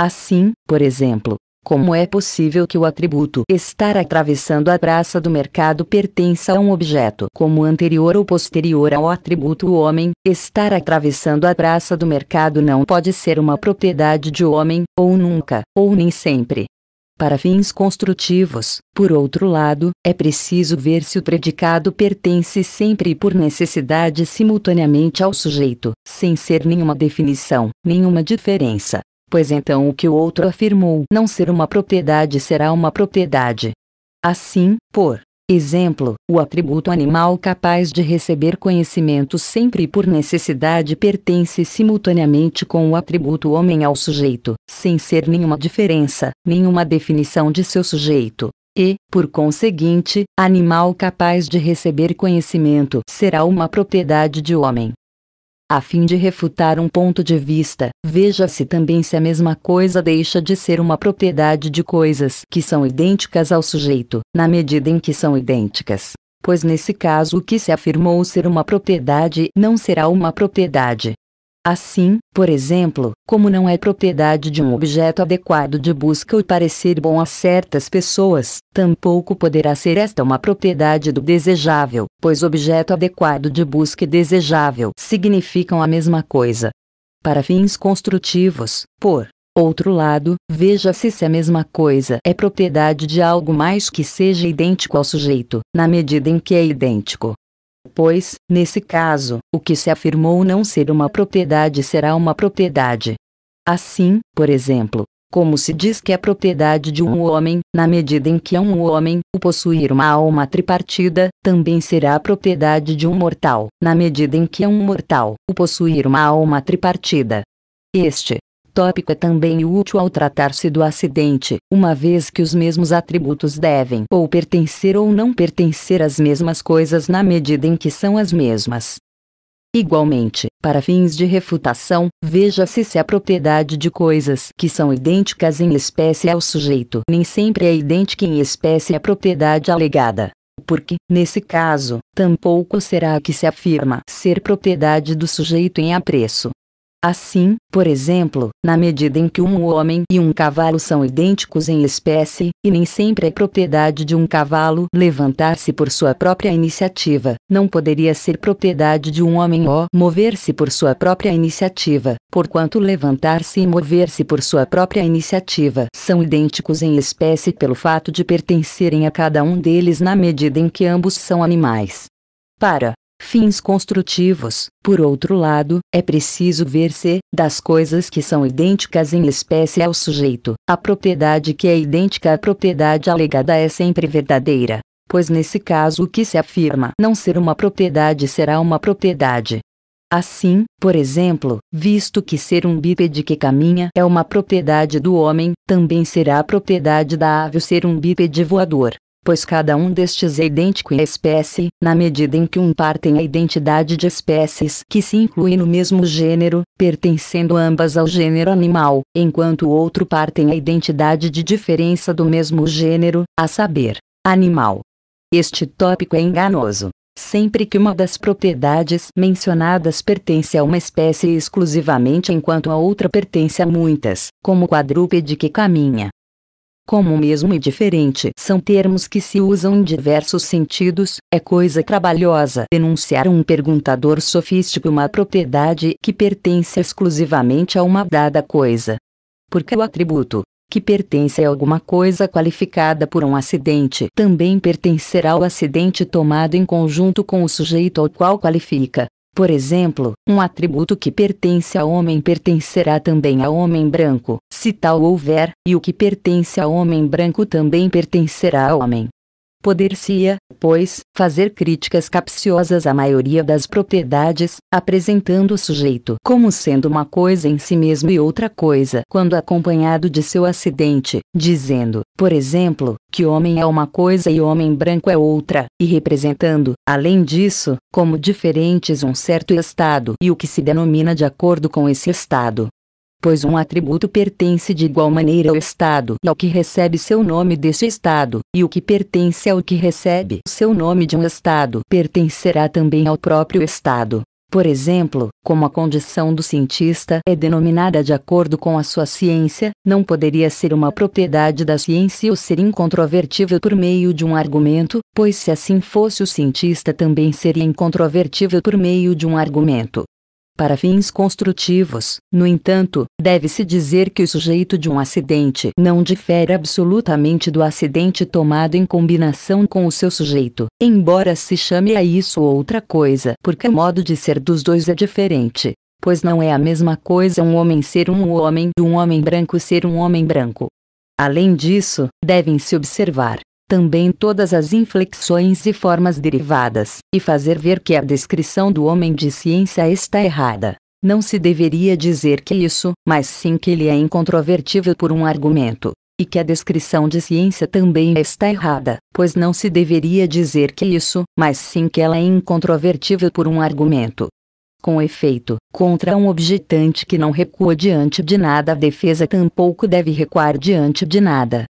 Assim, por exemplo, como é possível que o atributo estar atravessando a praça do mercado pertença a um objeto como anterior ou posterior ao atributo homem? Estar atravessando a praça do mercado não pode ser uma propriedade de homem, ou nunca, ou nem sempre. Para fins construtivos, por outro lado, é preciso ver se o predicado pertence sempre e por necessidade simultaneamente ao sujeito, sem ser nenhuma definição, nenhuma diferença pois então o que o outro afirmou não ser uma propriedade será uma propriedade. Assim, por exemplo, o atributo animal capaz de receber conhecimento sempre por necessidade pertence simultaneamente com o atributo homem ao sujeito, sem ser nenhuma diferença, nenhuma definição de seu sujeito. E, por conseguinte, animal capaz de receber conhecimento será uma propriedade de homem a fim de refutar um ponto de vista. Veja-se também se a mesma coisa deixa de ser uma propriedade de coisas que são idênticas ao sujeito, na medida em que são idênticas. Pois nesse caso o que se afirmou ser uma propriedade não será uma propriedade, Assim, por exemplo, como não é propriedade de um objeto adequado de busca o parecer bom a certas pessoas, tampouco poderá ser esta uma propriedade do desejável, pois objeto adequado de busca e desejável significam a mesma coisa. Para fins construtivos, por outro lado, veja-se se a mesma coisa é propriedade de algo mais que seja idêntico ao sujeito, na medida em que é idêntico, Pois, nesse caso, o que se afirmou não ser uma propriedade será uma propriedade. Assim, por exemplo, como se diz que é propriedade de um homem, na medida em que é um homem, o possuir uma alma tripartida, também será propriedade de um mortal, na medida em que é um mortal, o possuir uma alma tripartida. Este, tópico é também útil ao tratar-se do acidente, uma vez que os mesmos atributos devem ou pertencer ou não pertencer às mesmas coisas na medida em que são as mesmas. Igualmente, para fins de refutação, veja-se se a propriedade de coisas que são idênticas em espécie ao sujeito nem sempre é idêntica em espécie à propriedade alegada. Porque, nesse caso, tampouco será a que se afirma ser propriedade do sujeito em apreço, Assim, por exemplo, na medida em que um homem e um cavalo são idênticos em espécie, e nem sempre é propriedade de um cavalo levantar-se por sua própria iniciativa, não poderia ser propriedade de um homem ou mover-se por sua própria iniciativa, porquanto levantar-se e mover-se por sua própria iniciativa são idênticos em espécie pelo fato de pertencerem a cada um deles na medida em que ambos são animais. Para fins construtivos. Por outro lado, é preciso ver se, das coisas que são idênticas em espécie ao sujeito, a propriedade que é idêntica à propriedade alegada é sempre verdadeira. Pois nesse caso o que se afirma não ser uma propriedade será uma propriedade. Assim, por exemplo, visto que ser um bípede que caminha é uma propriedade do homem, também será a propriedade da ave ser um bípede voador pois cada um destes é idêntico em espécie, na medida em que um par tem a identidade de espécies que se incluem no mesmo gênero, pertencendo ambas ao gênero animal, enquanto o outro par tem a identidade de diferença do mesmo gênero, a saber, animal. Este tópico é enganoso. Sempre que uma das propriedades mencionadas pertence a uma espécie exclusivamente enquanto a outra pertence a muitas, como o quadrúpede que caminha, como mesmo e diferente são termos que se usam em diversos sentidos, é coisa trabalhosa denunciar um perguntador sofístico é uma propriedade que pertence exclusivamente a uma dada coisa. Porque o atributo que pertence a alguma coisa qualificada por um acidente também pertencerá ao acidente tomado em conjunto com o sujeito ao qual qualifica, por exemplo, um atributo que pertence a homem pertencerá também a homem branco, se tal houver, e o que pertence a homem branco também pertencerá a homem. Poder-se-ia, pois, fazer críticas capciosas à maioria das propriedades, apresentando o sujeito como sendo uma coisa em si mesmo e outra coisa quando acompanhado de seu acidente, dizendo, por exemplo, que homem é uma coisa e homem branco é outra, e representando, além disso, como diferentes um certo estado e o que se denomina de acordo com esse estado pois um atributo pertence de igual maneira ao Estado e ao que recebe seu nome deste Estado, e o que pertence ao que recebe seu nome de um Estado pertencerá também ao próprio Estado. Por exemplo, como a condição do cientista é denominada de acordo com a sua ciência, não poderia ser uma propriedade da ciência ou ser incontrovertível por meio de um argumento, pois se assim fosse o cientista também seria incontrovertível por meio de um argumento para fins construtivos. No entanto, deve-se dizer que o sujeito de um acidente não difere absolutamente do acidente tomado em combinação com o seu sujeito, embora se chame a isso outra coisa, porque o modo de ser dos dois é diferente. Pois não é a mesma coisa um homem ser um homem e um homem branco ser um homem branco. Além disso, devem-se observar também todas as inflexões e formas derivadas, e fazer ver que a descrição do homem de ciência está errada. Não se deveria dizer que isso, mas sim que ele é incontrovertível por um argumento. E que a descrição de ciência também está errada, pois não se deveria dizer que isso, mas sim que ela é incontrovertível por um argumento. Com efeito, contra um objetante que não recua diante de nada, a defesa tampouco deve recuar diante de nada.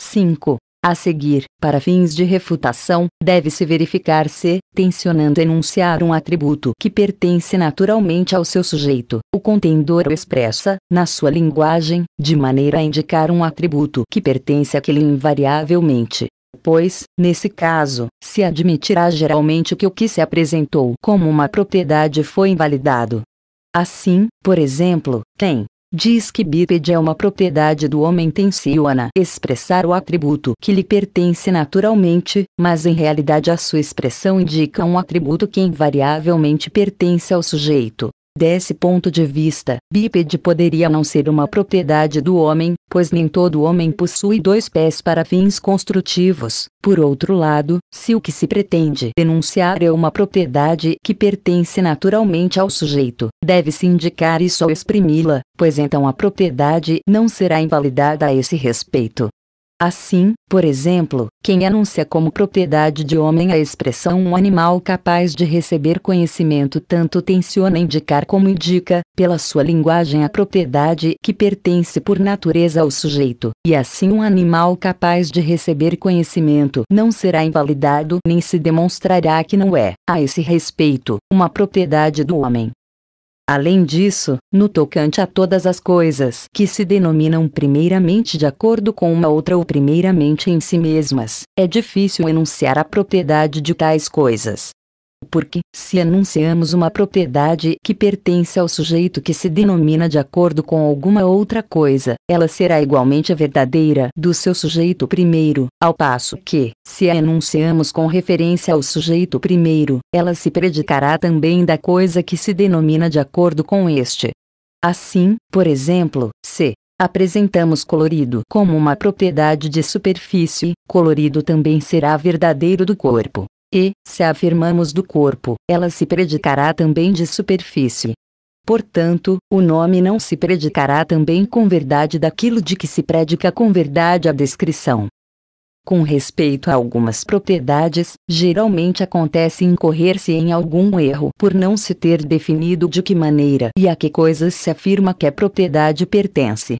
5. A seguir, para fins de refutação, deve-se verificar se, tensionando enunciar um atributo que pertence naturalmente ao seu sujeito, o contendor o expressa, na sua linguagem, de maneira a indicar um atributo que pertence àquele invariavelmente pois, nesse caso, se admitirá geralmente que o que se apresentou como uma propriedade foi invalidado. Assim, por exemplo, tem diz que bípede é uma propriedade do homem tensiona expressar o atributo que lhe pertence naturalmente, mas em realidade a sua expressão indica um atributo que invariavelmente pertence ao sujeito. Desse ponto de vista, bípede poderia não ser uma propriedade do homem, pois nem todo homem possui dois pés para fins construtivos. Por outro lado, se o que se pretende denunciar é uma propriedade que pertence naturalmente ao sujeito, deve-se indicar isso só exprimi-la, pois então a propriedade não será invalidada a esse respeito. Assim, por exemplo, quem anuncia como propriedade de homem a expressão um animal capaz de receber conhecimento tanto tenciona indicar como indica, pela sua linguagem, a propriedade que pertence por natureza ao sujeito, e assim um animal capaz de receber conhecimento não será invalidado nem se demonstrará que não é, a esse respeito, uma propriedade do homem. Além disso, no tocante a todas as coisas que se denominam primeiramente de acordo com uma outra ou primeiramente em si mesmas, é difícil enunciar a propriedade de tais coisas, porque, se anunciamos uma propriedade que pertence ao sujeito que se denomina de acordo com alguma outra coisa, ela será igualmente verdadeira do seu sujeito primeiro, ao passo que, se a enunciamos com referência ao sujeito primeiro, ela se predicará também da coisa que se denomina de acordo com este. Assim, por exemplo, se apresentamos colorido como uma propriedade de superfície, colorido também será verdadeiro do corpo e, se afirmamos do corpo, ela se predicará também de superfície. Portanto, o nome não se predicará também com verdade daquilo de que se predica com verdade a descrição. Com respeito a algumas propriedades, geralmente acontece incorrer-se em algum erro por não se ter definido de que maneira e a que coisas se afirma que a propriedade pertence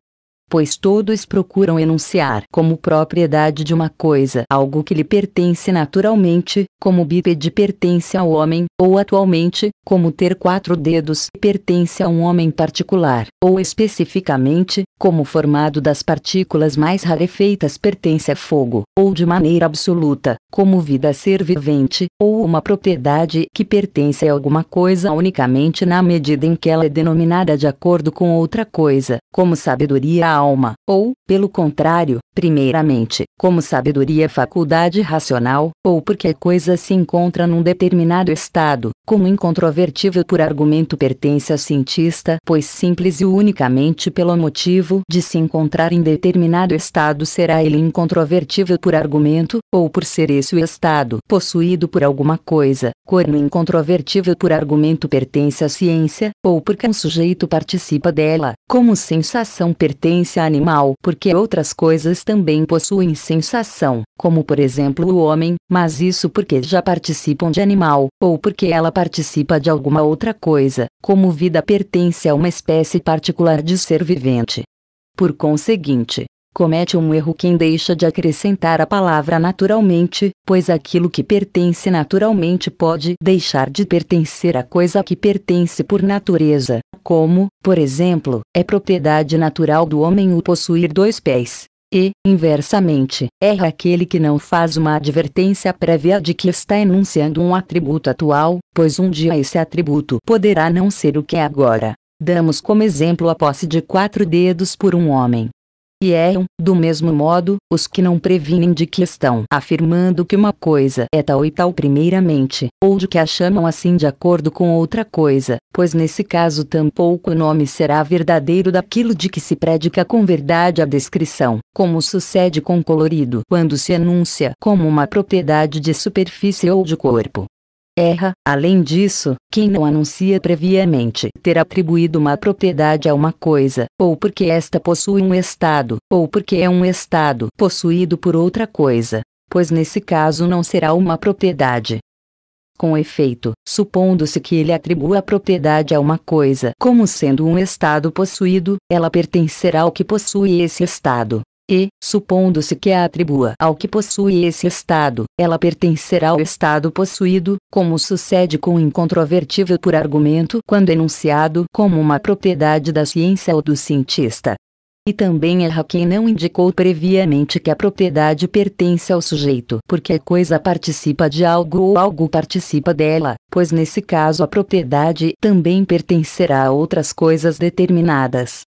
pois todos procuram enunciar como propriedade de uma coisa algo que lhe pertence naturalmente, como bípede pertence ao homem, ou atualmente, como ter quatro dedos pertence a um homem particular, ou especificamente, como formado das partículas mais rarefeitas pertence a fogo, ou de maneira absoluta, como vida ser vivente, ou uma propriedade que pertence a alguma coisa unicamente na medida em que ela é denominada de acordo com outra coisa, como sabedoria alma, ou, pelo contrário, primeiramente, como sabedoria faculdade racional, ou porque a coisa se encontra num determinado estado, como incontrovertível por argumento pertence a cientista, pois simples e unicamente pelo motivo de se encontrar em determinado estado será ele incontrovertível por argumento, ou por ser esse o estado possuído por alguma coisa, quando incontrovertível por argumento pertence à ciência, ou porque um sujeito participa dela, como sensação pertence existência animal porque outras coisas também possuem sensação, como por exemplo o homem, mas isso porque já participam de animal, ou porque ela participa de alguma outra coisa, como vida pertence a uma espécie particular de ser vivente. Por conseguinte, comete um erro quem deixa de acrescentar a palavra naturalmente, pois aquilo que pertence naturalmente pode deixar de pertencer à coisa que pertence por natureza, como, por exemplo, é propriedade natural do homem o possuir dois pés. E, inversamente, erra aquele que não faz uma advertência prévia de que está enunciando um atributo atual, pois um dia esse atributo poderá não ser o que é agora. Damos como exemplo a posse de quatro dedos por um homem e erram, do mesmo modo, os que não previnem de que estão afirmando que uma coisa é tal e tal primeiramente, ou de que a chamam assim de acordo com outra coisa, pois nesse caso tampouco o nome será verdadeiro daquilo de que se predica com verdade a descrição, como sucede com colorido quando se anuncia como uma propriedade de superfície ou de corpo erra, além disso, quem não anuncia previamente ter atribuído uma propriedade a uma coisa, ou porque esta possui um estado, ou porque é um estado possuído por outra coisa, pois nesse caso não será uma propriedade. Com efeito, supondo-se que ele atribua a propriedade a uma coisa como sendo um estado possuído, ela pertencerá ao que possui esse estado, e, supondo-se que a atribua ao que possui esse estado, ela pertencerá ao estado possuído, como sucede com o incontrovertível por argumento quando enunciado como uma propriedade da ciência ou do cientista. E também erra quem não indicou previamente que a propriedade pertence ao sujeito, porque a coisa participa de algo ou algo participa dela, pois nesse caso a propriedade também pertencerá a outras coisas determinadas.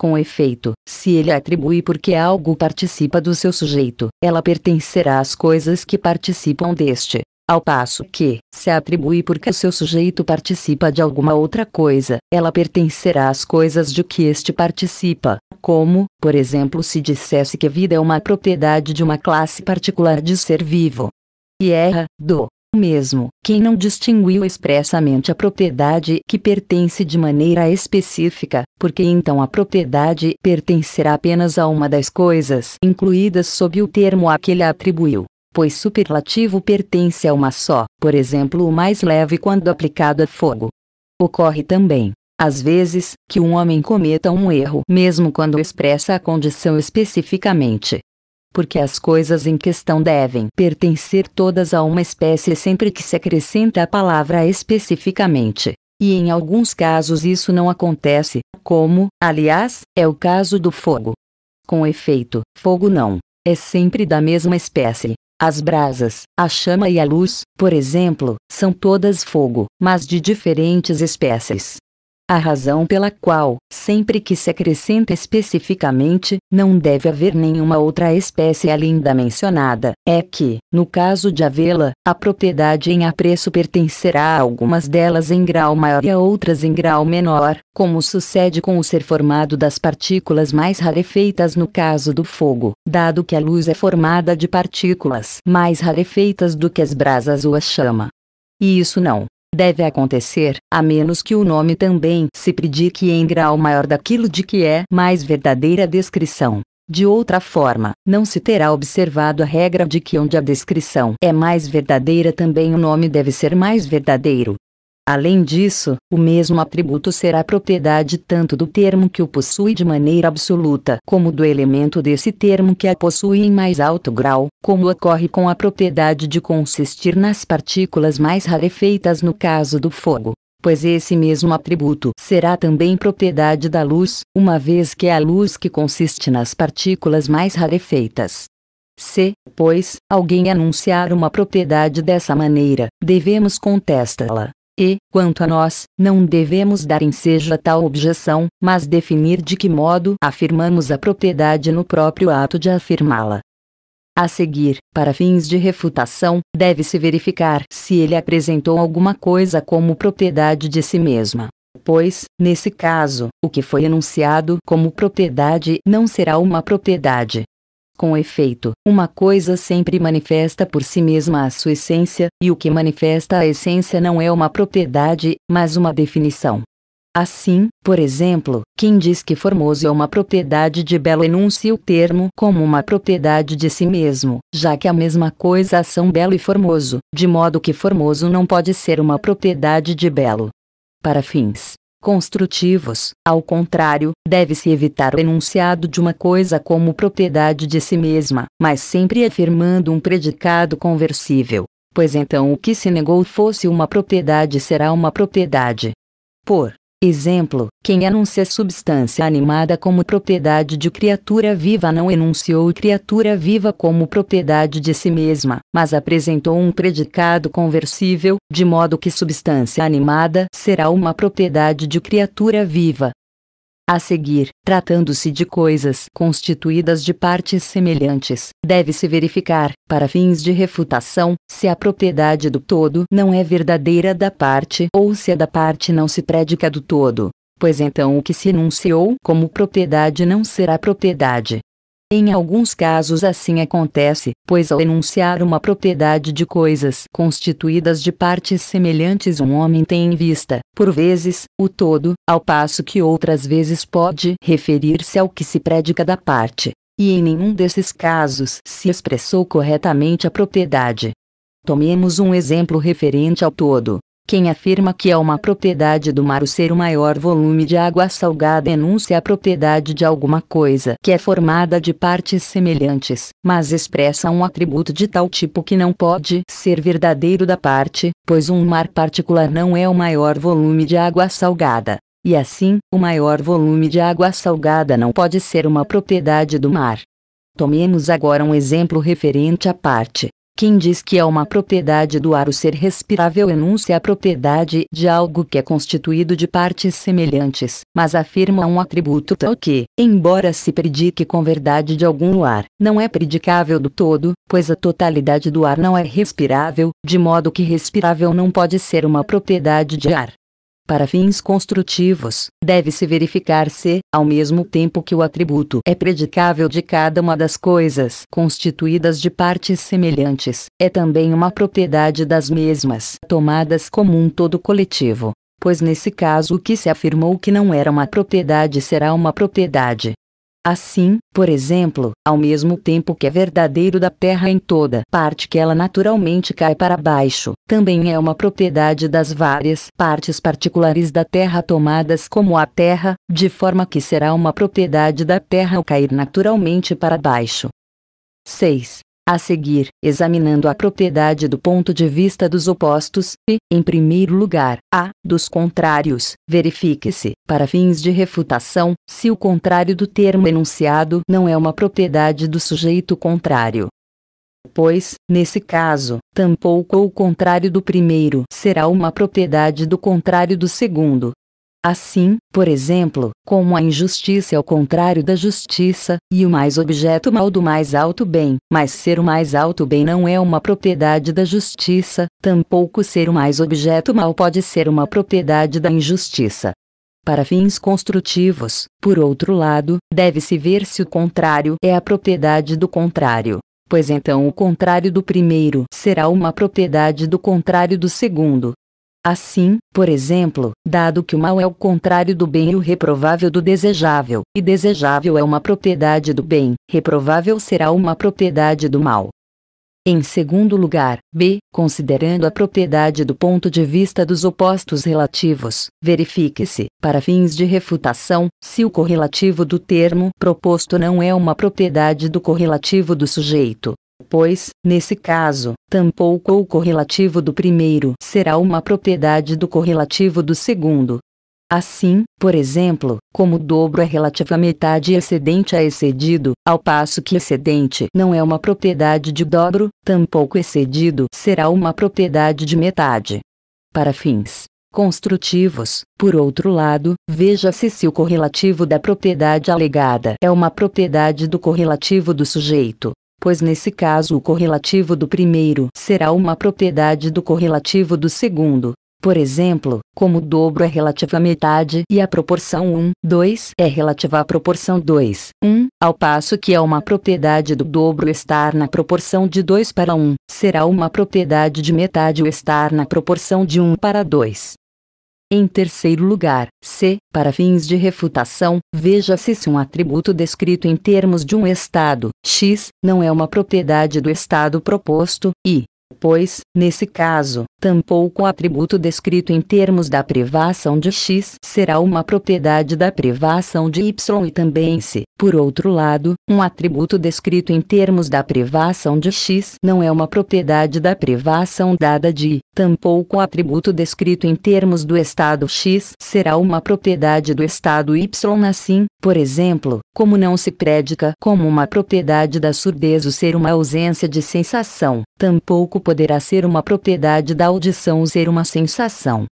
Com efeito, se ele atribui porque algo participa do seu sujeito, ela pertencerá às coisas que participam deste. Ao passo que, se atribui porque o seu sujeito participa de alguma outra coisa, ela pertencerá às coisas de que este participa, como, por exemplo, se dissesse que a vida é uma propriedade de uma classe particular de ser vivo. E erra, do mesmo, quem não distinguiu expressamente a propriedade que pertence de maneira específica, porque então a propriedade pertencerá apenas a uma das coisas incluídas sob o termo a que lhe atribuiu. Pois superlativo pertence a uma só, por exemplo, o mais leve quando aplicado a fogo. Ocorre também, às vezes, que um homem cometa um erro, mesmo quando expressa a condição especificamente porque as coisas em questão devem pertencer todas a uma espécie sempre que se acrescenta a palavra especificamente. E em alguns casos isso não acontece, como, aliás, é o caso do fogo. Com efeito, fogo não é sempre da mesma espécie. As brasas, a chama e a luz, por exemplo, são todas fogo, mas de diferentes espécies a razão pela qual, sempre que se acrescenta especificamente, não deve haver nenhuma outra espécie além da mencionada, é que, no caso de havê-la, a propriedade em apreço pertencerá a algumas delas em grau maior e a outras em grau menor, como sucede com o ser formado das partículas mais rarefeitas no caso do fogo, dado que a luz é formada de partículas mais rarefeitas do que as brasas ou a chama. E isso não deve acontecer, a menos que o nome também se predique em grau maior daquilo de que é mais verdadeira descrição. De outra forma, não se terá observado a regra de que onde a descrição é mais verdadeira também o nome deve ser mais verdadeiro. Além disso, o mesmo atributo será propriedade tanto do termo que o possui de maneira absoluta, como do elemento desse termo que a possui em mais alto grau, como ocorre com a propriedade de consistir nas partículas mais rarefeitas no caso do fogo. Pois esse mesmo atributo será também propriedade da luz, uma vez que é a luz que consiste nas partículas mais rarefeitas. Se, pois, alguém anunciar uma propriedade dessa maneira, devemos contestá-la e, quanto a nós, não devemos dar ensejo a tal objeção, mas definir de que modo afirmamos a propriedade no próprio ato de afirmá-la. A seguir, para fins de refutação, deve-se verificar se ele apresentou alguma coisa como propriedade de si mesma. Pois, nesse caso, o que foi enunciado como propriedade não será uma propriedade, com efeito, uma coisa sempre manifesta por si mesma a sua essência, e o que manifesta a essência não é uma propriedade, mas uma definição. Assim, por exemplo, quem diz que formoso é uma propriedade de belo enuncia o termo como uma propriedade de si mesmo, já que a mesma coisa são belo e formoso, de modo que formoso não pode ser uma propriedade de belo. Para fins construtivos. Ao contrário, deve-se evitar o enunciado de uma coisa como propriedade de si mesma, mas sempre afirmando um predicado conversível, pois então o que se negou fosse uma propriedade será uma propriedade. Por Exemplo, quem enuncia substância animada como propriedade de criatura viva não enunciou criatura viva como propriedade de si mesma, mas apresentou um predicado conversível, de modo que substância animada será uma propriedade de criatura viva. A seguir, tratando-se de coisas constituídas de partes semelhantes, deve-se verificar, para fins de refutação, se a propriedade do todo não é verdadeira da parte ou se a da parte não se predica do todo pois então o que se enunciou como propriedade não será propriedade, em alguns casos assim acontece, pois ao enunciar uma propriedade de coisas constituídas de partes semelhantes um homem tem em vista, por vezes, o todo, ao passo que outras vezes pode referir-se ao que se predica da parte. E em nenhum desses casos se expressou corretamente a propriedade. Tomemos um exemplo referente ao todo. Quem afirma que é uma propriedade do mar o ser o maior volume de água salgada enuncia a propriedade de alguma coisa que é formada de partes semelhantes, mas expressa um atributo de tal tipo que não pode ser verdadeiro da parte, pois um mar particular não é o maior volume de água salgada. E assim, o maior volume de água salgada não pode ser uma propriedade do mar. Tomemos agora um exemplo referente à parte. Quem diz que é uma propriedade do ar o ser respirável enuncia a propriedade de algo que é constituído de partes semelhantes, mas afirma um atributo tal que, embora se predique com verdade de algum ar, não é predicável do todo, pois a totalidade do ar não é respirável, de modo que respirável não pode ser uma propriedade de ar para fins construtivos, deve-se verificar se, ao mesmo tempo que o atributo é predicável de cada uma das coisas constituídas de partes semelhantes, é também uma propriedade das mesmas, tomadas como um todo coletivo. Pois nesse caso o que se afirmou que não era uma propriedade será uma propriedade, Assim, por exemplo, ao mesmo tempo que é verdadeiro da Terra em toda parte que ela naturalmente cai para baixo, também é uma propriedade das várias partes particulares da Terra tomadas como a Terra, de forma que será uma propriedade da Terra ao cair naturalmente para baixo. 6. A seguir, examinando a propriedade do ponto de vista dos opostos, e, em primeiro lugar, a dos contrários, verifique-se, para fins de refutação, se o contrário do termo enunciado não é uma propriedade do sujeito contrário. Pois, nesse caso, tampouco o contrário do primeiro será uma propriedade do contrário do segundo, Assim, por exemplo, como a injustiça é o contrário da justiça, e o mais objeto mal do mais alto bem, mas ser o mais alto bem não é uma propriedade da justiça, tampouco ser o mais objeto mal pode ser uma propriedade da injustiça. Para fins construtivos, por outro lado, deve-se ver se o contrário é a propriedade do contrário pois então o contrário do primeiro será uma propriedade do contrário do segundo, Assim, por exemplo, dado que o mal é o contrário do bem e o reprovável do desejável, e desejável é uma propriedade do bem, reprovável será uma propriedade do mal. Em segundo lugar, b. Considerando a propriedade do ponto de vista dos opostos relativos, verifique-se, para fins de refutação, se o correlativo do termo proposto não é uma propriedade do correlativo do sujeito, pois, nesse caso, tampouco o correlativo do primeiro será uma propriedade do correlativo do segundo. Assim, por exemplo, como o dobro é relativo à metade e excedente a é excedido, ao passo que excedente não é uma propriedade de dobro, tampouco excedido será uma propriedade de metade. Para fins construtivos, por outro lado, veja-se se o correlativo da propriedade alegada é uma propriedade do correlativo do sujeito, pois nesse caso o correlativo do primeiro será uma propriedade do correlativo do segundo. Por exemplo, como o dobro é relativo à metade e a proporção 1, 2 é relativa à proporção 2, 1, ao passo que é uma propriedade do dobro estar na proporção de 2 para 1, será uma propriedade de metade o estar na proporção de 1 para 2. Em terceiro lugar, c. Para fins de refutação, veja-se se um atributo descrito em termos de um estado, x, não é uma propriedade do estado proposto, e, pois, nesse caso, tampouco o atributo descrito em termos da privação de x será uma propriedade da privação de y e também se, por outro lado, um atributo descrito em termos da privação de x não é uma propriedade da privação dada de, tampouco o atributo descrito em termos do estado x será uma propriedade do estado y assim, por exemplo, como não se predica como uma propriedade da surdez o ser uma ausência de sensação, tampouco poderá ser uma propriedade da audição ser uma sensação.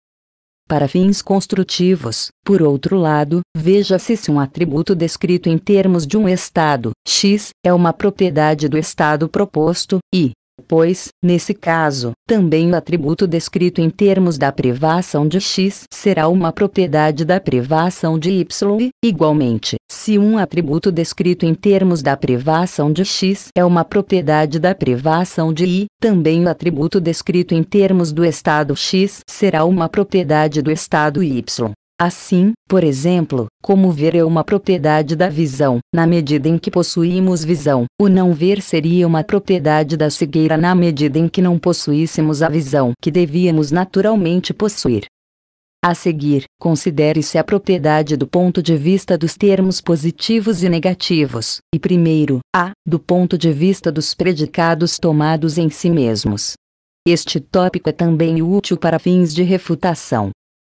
Para fins construtivos, por outro lado, veja-se se um atributo descrito em termos de um estado, x, é uma propriedade do estado proposto, e, pois, nesse caso, também o atributo descrito em termos da privação de x será uma propriedade da privação de y, igualmente, se um atributo descrito em termos da privação de x é uma propriedade da privação de y, também o atributo descrito em termos do estado x será uma propriedade do estado y. Assim, por exemplo, como ver é uma propriedade da visão, na medida em que possuímos visão, o não ver seria uma propriedade da cegueira na medida em que não possuíssemos a visão que devíamos naturalmente possuir. A seguir, considere-se a propriedade do ponto de vista dos termos positivos e negativos, e primeiro, a, do ponto de vista dos predicados tomados em si mesmos. Este tópico é também útil para fins de refutação.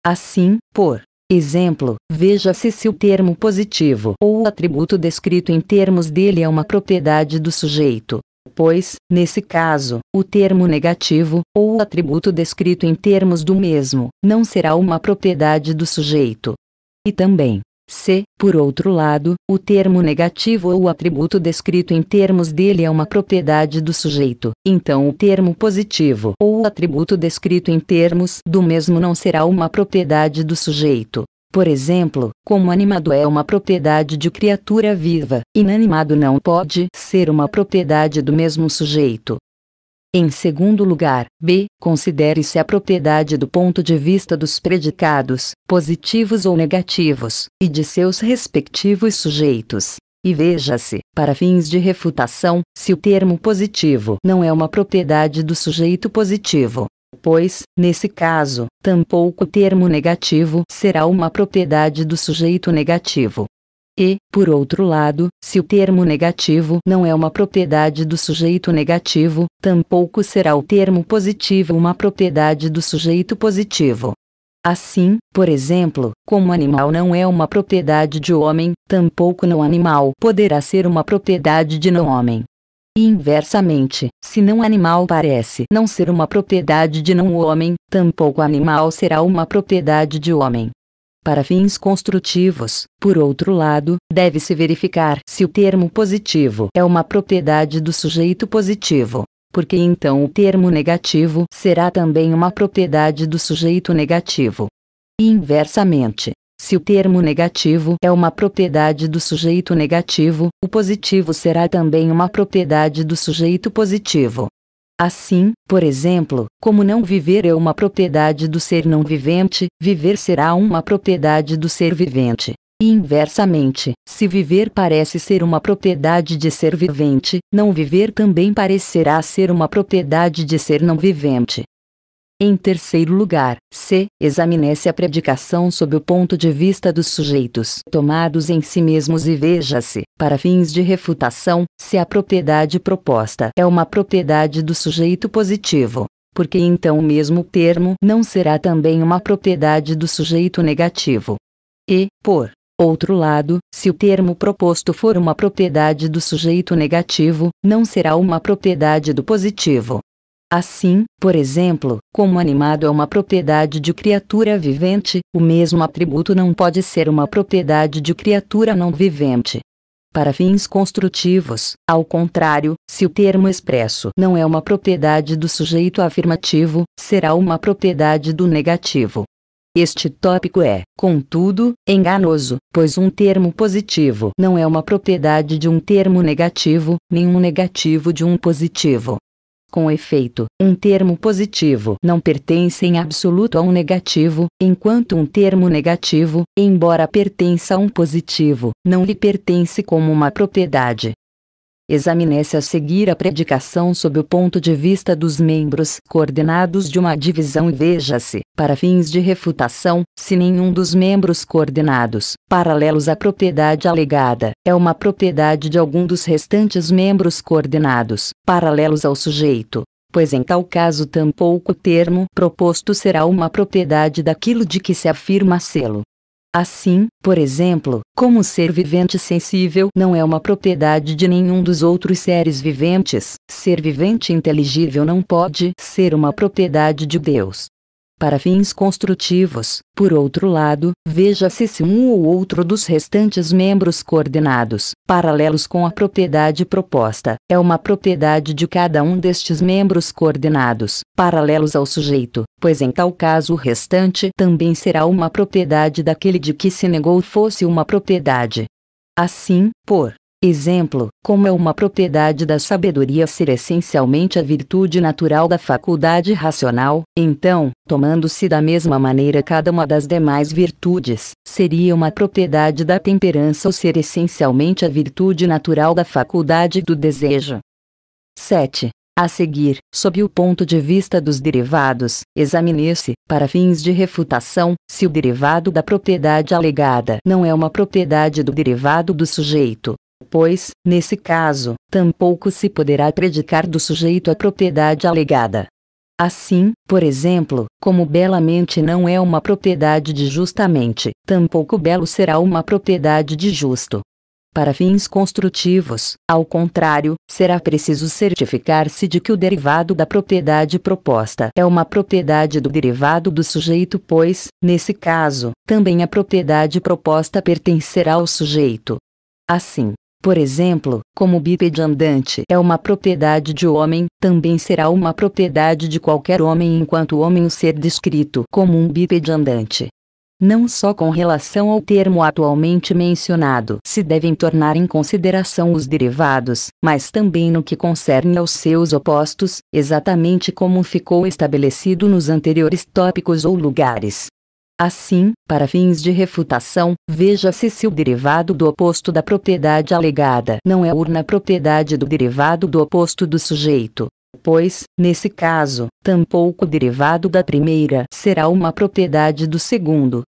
Assim, por exemplo, veja-se se o termo positivo ou o atributo descrito em termos dele é uma propriedade do sujeito. Pois, nesse caso, o termo negativo, ou o atributo descrito em termos do mesmo, não será uma propriedade do sujeito. E também, se, por outro lado, o termo negativo ou o atributo descrito em termos dele é uma propriedade do sujeito, então o termo positivo ou o atributo descrito em termos do mesmo não será uma propriedade do sujeito. Por exemplo, como animado é uma propriedade de criatura viva, inanimado não pode ser uma propriedade do mesmo sujeito. Em segundo lugar, b. Considere-se a propriedade do ponto de vista dos predicados, positivos ou negativos, e de seus respectivos sujeitos. E veja-se, para fins de refutação, se o termo positivo não é uma propriedade do sujeito positivo. Pois, nesse caso, tampouco o termo negativo será uma propriedade do sujeito negativo. E, por outro lado, se o termo negativo não é uma propriedade do sujeito negativo, tampouco será o termo positivo uma propriedade do sujeito positivo. Assim, por exemplo, como animal não é uma propriedade de homem, tampouco não animal poderá ser uma propriedade de não homem. E inversamente, se não animal parece não ser uma propriedade de não homem, tampouco animal será uma propriedade de homem para fins construtivos. Por outro lado, deve-se verificar se o termo positivo é uma propriedade do sujeito positivo, porque então o termo negativo será também uma propriedade do sujeito negativo. E inversamente, se o termo negativo é uma propriedade do sujeito negativo, o positivo será também uma propriedade do sujeito positivo. Assim, por exemplo, como não viver é uma propriedade do ser não vivente, viver será uma propriedade do ser vivente. E inversamente, se viver parece ser uma propriedade de ser vivente, não viver também parecerá ser uma propriedade de ser não vivente. Em terceiro lugar, c. Examine-se a predicação sob o ponto de vista dos sujeitos tomados em si mesmos e veja-se, para fins de refutação, se a propriedade proposta é uma propriedade do sujeito positivo. Porque então o mesmo termo não será também uma propriedade do sujeito negativo. E, por outro lado, se o termo proposto for uma propriedade do sujeito negativo, não será uma propriedade do positivo Assim, por exemplo, como animado é uma propriedade de criatura vivente, o mesmo atributo não pode ser uma propriedade de criatura não vivente. Para fins construtivos, ao contrário, se o termo
expresso
não é uma propriedade do sujeito afirmativo, será uma propriedade do negativo. Este tópico é, contudo, enganoso, pois um termo positivo não é uma propriedade de um termo negativo, nem um negativo de um positivo. Com efeito, um termo positivo não pertence em absoluto a um negativo, enquanto um termo negativo, embora pertença a um positivo, não lhe pertence como uma propriedade examine-se a seguir a predicação sob o ponto de vista dos membros coordenados de uma divisão e veja-se, para fins de refutação, se nenhum dos membros coordenados, paralelos à propriedade alegada, é uma propriedade de algum dos restantes membros coordenados, paralelos ao sujeito. Pois em tal caso tampouco o termo proposto será uma propriedade daquilo de que se afirma sê-lo. Assim, por exemplo, como o ser vivente sensível não é uma propriedade de nenhum dos outros seres viventes, ser vivente inteligível não pode ser uma propriedade de Deus para fins construtivos. Por outro lado, veja-se se um ou outro dos restantes membros coordenados, paralelos com a propriedade proposta, é uma propriedade de cada um destes membros coordenados, paralelos ao sujeito, pois em tal caso o restante também será uma propriedade daquele de que se negou fosse uma propriedade. Assim, por Exemplo, como é uma propriedade da sabedoria ser essencialmente a virtude natural da faculdade racional, então, tomando-se da mesma maneira cada uma das demais virtudes, seria uma propriedade da temperança o ser essencialmente a virtude natural da faculdade do desejo. 7. A seguir, sob o ponto de vista dos derivados, examine-se, para fins de refutação, se o derivado da propriedade alegada não é uma propriedade do derivado do sujeito, pois, nesse caso, tampouco se poderá predicar do sujeito a propriedade alegada. Assim, por exemplo, como belamente não é uma propriedade de justamente, tampouco belo será uma propriedade de justo. Para fins construtivos, ao contrário, será preciso certificar-se de que o derivado da propriedade proposta é uma propriedade do derivado do sujeito, pois, nesse caso, também a propriedade proposta pertencerá ao sujeito. Assim, por exemplo, como o bípede andante é uma propriedade de homem, também será uma propriedade de qualquer homem enquanto homem o ser descrito como um bípede andante. Não só com relação ao termo atualmente mencionado se devem tornar em consideração os derivados, mas também no que concerne aos seus opostos, exatamente como ficou estabelecido nos anteriores tópicos ou lugares. Assim, para fins de refutação, veja-se se o derivado do oposto da propriedade alegada não é urna propriedade do derivado do oposto do sujeito. Pois, nesse caso, tampouco o derivado da primeira será uma propriedade do segundo.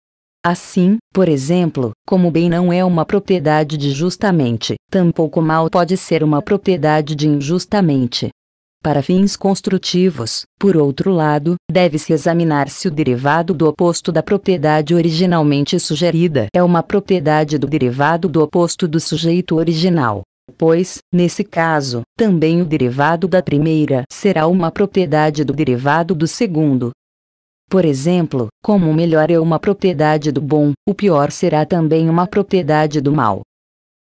Assim, por exemplo, como bem não é uma propriedade de justamente, tampouco mal pode ser uma propriedade de injustamente para fins construtivos. Por outro lado, deve-se examinar se o derivado do oposto da propriedade originalmente sugerida é uma propriedade do derivado do oposto do sujeito original. Pois, nesse caso, também o derivado da primeira será uma propriedade do derivado do segundo. Por exemplo, como o melhor é uma propriedade do bom, o pior será também uma propriedade do mal.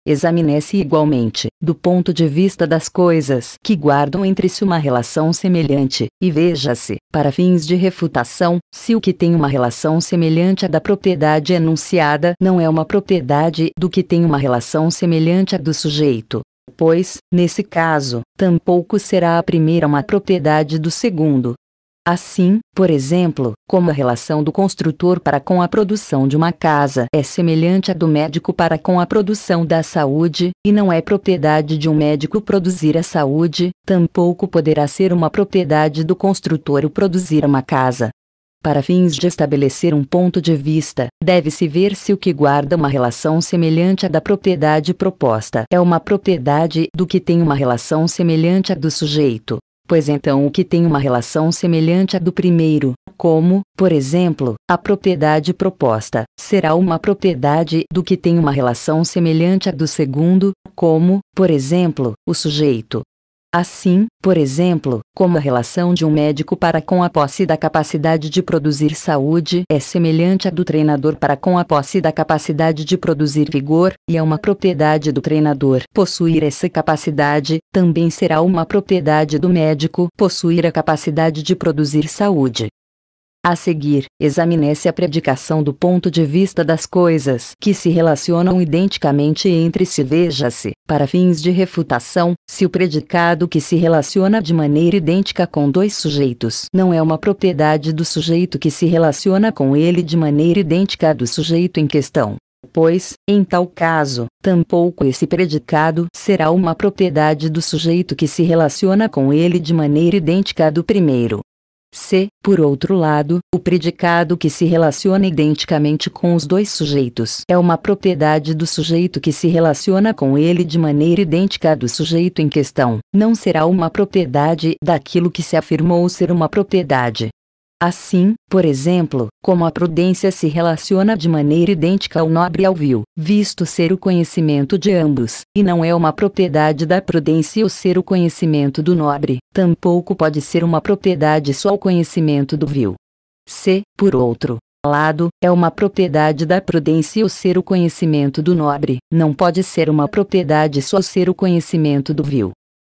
Examine-se igualmente, do ponto de vista das coisas que guardam entre si uma relação semelhante, e veja-se, para fins de refutação, se o que tem uma relação semelhante à da propriedade enunciada não é uma propriedade do que tem uma relação semelhante à do sujeito. Pois, nesse caso, tampouco será a primeira uma propriedade do segundo, Assim, por exemplo, como a relação do construtor para com a produção de uma casa é semelhante à do médico para com a produção da saúde, e não é propriedade de um médico produzir a saúde, tampouco poderá ser uma propriedade do construtor o produzir uma casa. Para fins de estabelecer um ponto de vista, deve-se ver se o que guarda uma relação semelhante à da propriedade proposta é uma propriedade do que tem uma relação semelhante à do sujeito pois então o que tem uma relação semelhante à do primeiro, como, por exemplo, a propriedade proposta, será uma propriedade do que tem uma relação semelhante à do segundo, como, por exemplo, o sujeito, Assim, por exemplo, como a relação de um médico para com a posse da capacidade de produzir saúde é semelhante à do treinador para com a posse da capacidade de produzir vigor, e é uma propriedade do treinador possuir essa capacidade, também será uma propriedade do médico possuir a capacidade de produzir saúde. A seguir, examine-se a predicação do ponto de vista das coisas que se relacionam identicamente entre si. Veja-se, para fins de refutação, se o predicado que se relaciona de maneira idêntica com dois sujeitos não é uma propriedade do sujeito que se relaciona com ele de maneira idêntica do sujeito em questão. Pois, em tal caso, tampouco esse predicado será uma propriedade do sujeito que se relaciona com ele de maneira idêntica do primeiro. Se, por outro lado, o predicado que se relaciona identicamente com os dois sujeitos é uma propriedade do sujeito que se relaciona com ele de maneira idêntica à do sujeito em questão, não será uma propriedade daquilo que se afirmou ser uma propriedade, Assim, por exemplo, como a prudência se relaciona de maneira idêntica ao nobre e ao vil, visto ser o conhecimento de ambos, e não é uma propriedade da prudência o ser o conhecimento do nobre, tampouco pode ser uma propriedade só o conhecimento do vil. C, por outro lado, é uma propriedade da prudência o ser o conhecimento do nobre, não pode ser uma propriedade só o ser o conhecimento do vil.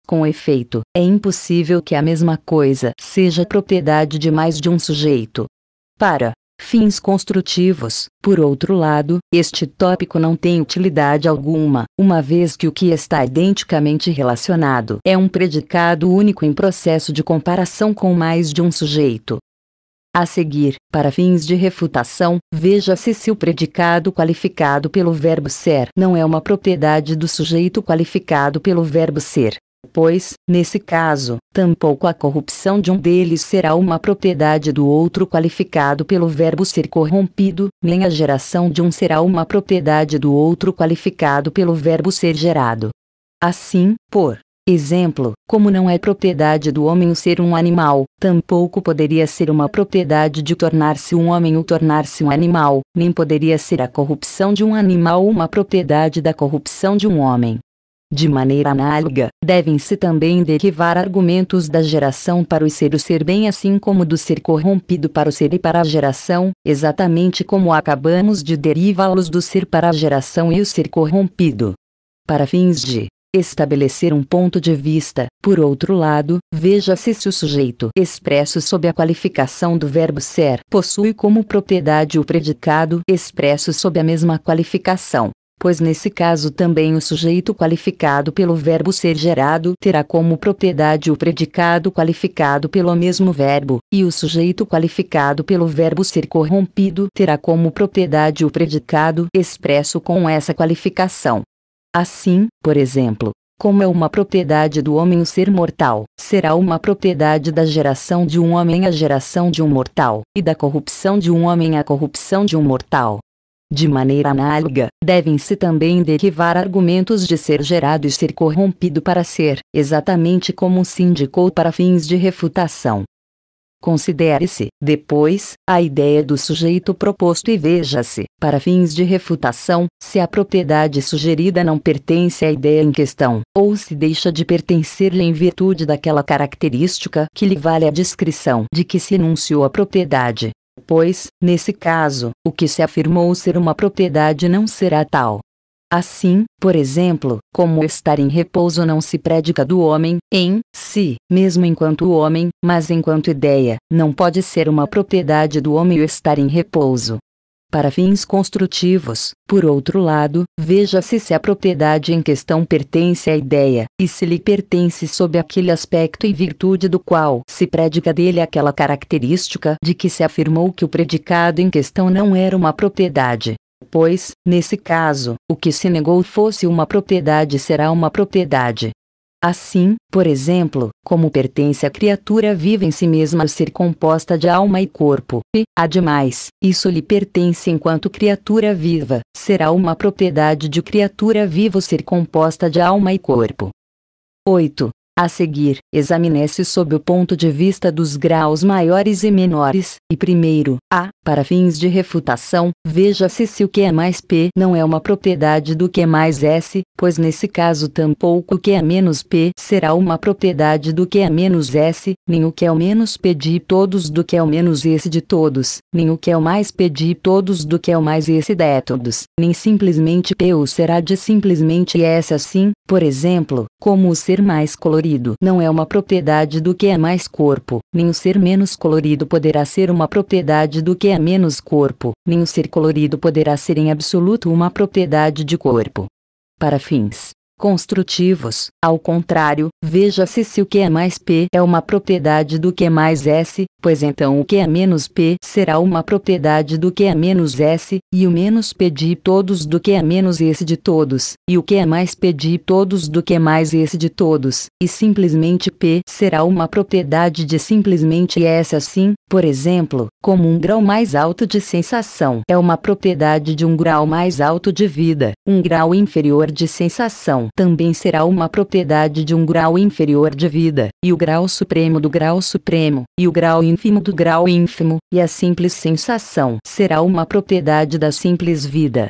Com efeito, é impossível que a mesma coisa seja propriedade de mais de um sujeito. Para fins construtivos, por outro lado, este tópico não tem utilidade alguma, uma vez que o que está identicamente relacionado é um predicado único em processo de comparação com mais de um sujeito. A seguir, para fins de refutação, veja-se se o predicado qualificado pelo verbo ser não é uma propriedade do sujeito qualificado pelo verbo ser pois, nesse caso, tampouco a corrupção de um deles será uma propriedade do outro qualificado pelo verbo ser corrompido, nem a geração de um será uma propriedade do outro qualificado pelo verbo ser gerado. Assim, por exemplo, como não é propriedade do homem o ser um animal, tampouco poderia ser uma propriedade de tornar-se um homem o tornar-se um animal, nem poderia ser a corrupção de um animal uma propriedade da corrupção de um homem. De maneira análoga, devem-se também derivar argumentos da geração para o ser o ser bem assim como do ser corrompido para o ser e para a geração, exatamente como acabamos de derivá-los do ser para a geração e o ser corrompido. Para fins de estabelecer um ponto de vista, por outro lado, veja-se se o sujeito expresso sob a qualificação do verbo ser possui como propriedade o predicado expresso sob a mesma qualificação pois nesse caso também o sujeito qualificado pelo verbo ser gerado terá como propriedade o predicado qualificado pelo mesmo verbo, e o sujeito qualificado pelo verbo ser corrompido terá como propriedade o predicado expresso com essa qualificação. Assim, por exemplo, como é uma propriedade do homem o ser mortal, será uma propriedade da geração de um homem a geração de um mortal, e da corrupção de um homem a corrupção de um mortal. De maneira análoga, devem-se também derivar argumentos de ser gerado e ser corrompido para ser, exatamente como se indicou para fins de refutação. Considere-se, depois, a ideia do sujeito proposto e veja-se, para fins de refutação, se a propriedade sugerida não pertence à ideia em questão, ou se deixa de pertencer-lhe em virtude daquela característica que lhe vale a descrição de que se enunciou a propriedade pois, nesse caso, o que se afirmou ser uma propriedade não será tal. Assim, por exemplo, como estar em repouso não se predica do homem, em si, mesmo enquanto homem, mas enquanto ideia, não pode ser uma propriedade do homem o estar em repouso para fins construtivos. Por outro lado, veja-se se a propriedade em questão pertence à ideia, e se lhe pertence sob aquele aspecto e virtude do qual se predica dele aquela característica de que se afirmou que o predicado em questão não era uma propriedade. Pois, nesse caso, o que se negou fosse uma propriedade será uma propriedade, Assim, por exemplo, como pertence à criatura viva em si mesma ser composta de alma e corpo, e, ademais, isso lhe pertence enquanto criatura viva, será uma propriedade de criatura viva ser composta de alma e corpo. 8. A seguir, examine-se sob o ponto de vista dos graus maiores e menores, e primeiro, a, para fins de refutação, veja-se se o que é mais p não é uma propriedade do que é mais s, pois nesse caso tampouco o que é menos p será uma propriedade do que é menos s, nem o que é o menos p de todos do que é o menos esse de todos, nem o que é o mais p de todos do que é o mais esse de todos, nem simplesmente p ou será de simplesmente s assim, por exemplo, como o ser mais colorido colorido não é uma propriedade do que é mais corpo, nem o ser menos colorido poderá ser uma propriedade do que é menos corpo, nem o ser colorido poderá ser em absoluto uma propriedade de corpo. Para fins construtivos. Ao contrário, veja-se se o que é mais P é uma propriedade do que é mais S, pois então o que é menos P será uma propriedade do que é menos S, e o menos P de todos do que é menos S de todos, e o que é mais P de todos do que é mais S de todos, e simplesmente P será uma propriedade de simplesmente S assim, por exemplo, como um grau mais alto de sensação é uma propriedade de um grau mais alto de vida, um grau inferior de sensação também será uma propriedade de um grau inferior de vida, e o grau supremo do grau supremo, e o grau ínfimo do grau ínfimo, e a simples sensação será uma propriedade da simples vida.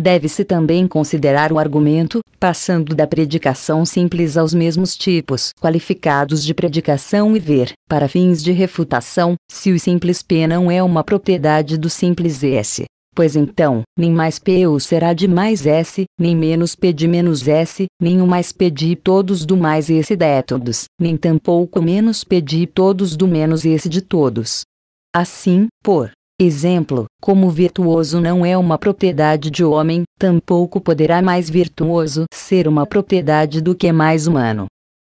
Deve-se também considerar o argumento, passando da predicação simples aos mesmos tipos qualificados de predicação e ver, para fins de refutação, se o simples P não é uma propriedade do simples S. Pois então, nem mais PU será de mais S, nem menos P de menos S, nem o mais P de todos do mais esse de todos, nem tampouco menos P de todos do menos esse de todos. Assim, por exemplo, como virtuoso não é uma propriedade de homem, tampouco poderá mais virtuoso ser uma propriedade do que mais humano.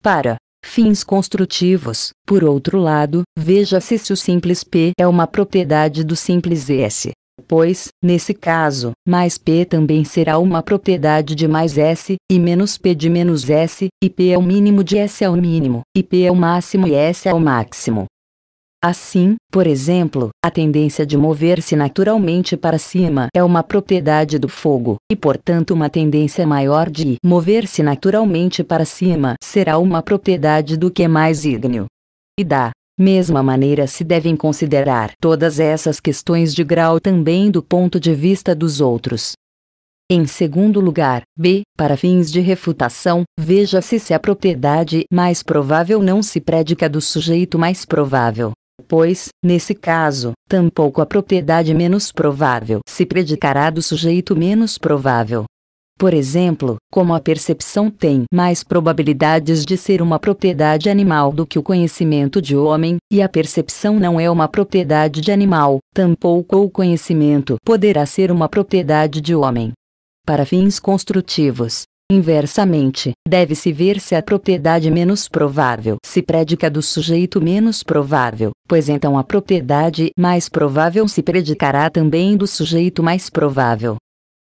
Para fins construtivos, por outro lado, veja-se se o simples P é uma propriedade do simples S pois, nesse caso, mais P também será uma propriedade de mais S, e menos P de menos S, e P é o mínimo de S ao é mínimo, e P é o máximo e S é o máximo. Assim, por exemplo, a tendência de mover-se naturalmente para cima é uma propriedade do fogo, e portanto uma tendência maior de mover-se naturalmente para cima será uma propriedade do que é mais ígneo. E da Mesma maneira se devem considerar todas essas questões de grau também do ponto de vista dos outros. Em segundo lugar, b. Para fins de refutação, veja-se se a propriedade mais provável não se predica do sujeito mais provável. Pois, nesse caso, tampouco a propriedade menos provável se predicará do sujeito menos provável. Por exemplo, como a percepção tem mais probabilidades de ser uma propriedade animal do que o conhecimento de homem, e a percepção não é uma propriedade de animal, tampouco o conhecimento poderá ser uma propriedade de homem. Para fins construtivos, Inversamente, deve-se ver se a propriedade menos provável se predica do sujeito menos provável, pois então a propriedade mais provável se predicará também do sujeito mais provável,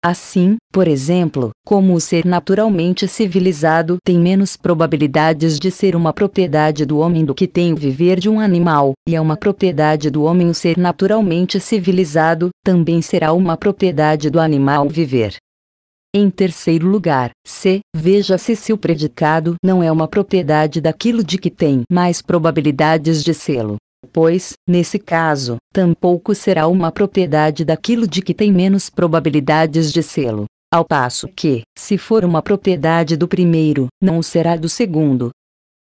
Assim, por exemplo, como o ser naturalmente civilizado tem menos probabilidades de ser uma propriedade do homem do que tem o viver de um animal, e é uma propriedade do homem o ser naturalmente civilizado, também será uma propriedade do animal viver. Em terceiro lugar, C. Veja-se se o predicado não é uma propriedade daquilo de que tem mais probabilidades de sê-lo pois, nesse caso, tampouco será uma propriedade daquilo de que tem menos probabilidades de sê-lo. Ao passo que, se for uma propriedade do primeiro, não será do segundo.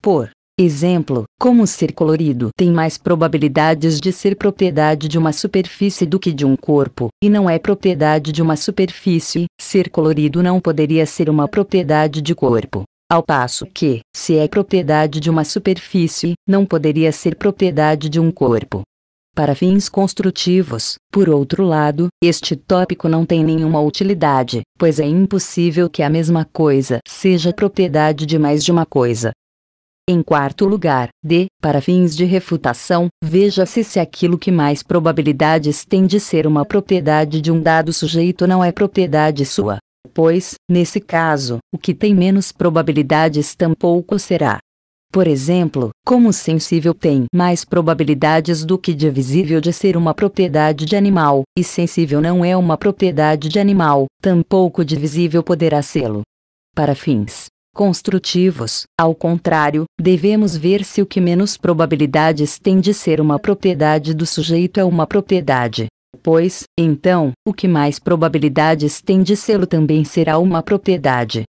Por exemplo, como ser colorido tem mais probabilidades de ser propriedade de uma superfície do que de um corpo, e não é propriedade de uma superfície, ser colorido não poderia ser uma propriedade de corpo. Ao passo que, se é propriedade de uma superfície, não poderia ser propriedade de um corpo. Para fins construtivos, por outro lado, este tópico não tem nenhuma utilidade, pois é impossível que a mesma coisa seja propriedade de mais de uma coisa. Em quarto lugar, D, para fins de refutação, veja-se se aquilo que mais probabilidades tem de ser uma propriedade de um dado sujeito não é propriedade sua, pois, nesse caso, o que tem menos probabilidades tampouco será. Por exemplo, como o sensível tem mais probabilidades do que divisível de ser uma propriedade de animal, e sensível não é uma propriedade de animal, tampouco divisível poderá sê-lo. Para fins construtivos, ao contrário, devemos ver se o que menos probabilidades tem de ser uma propriedade do sujeito é uma propriedade Pois, então, o que mais probabilidades tem de sê-lo também será uma propriedade.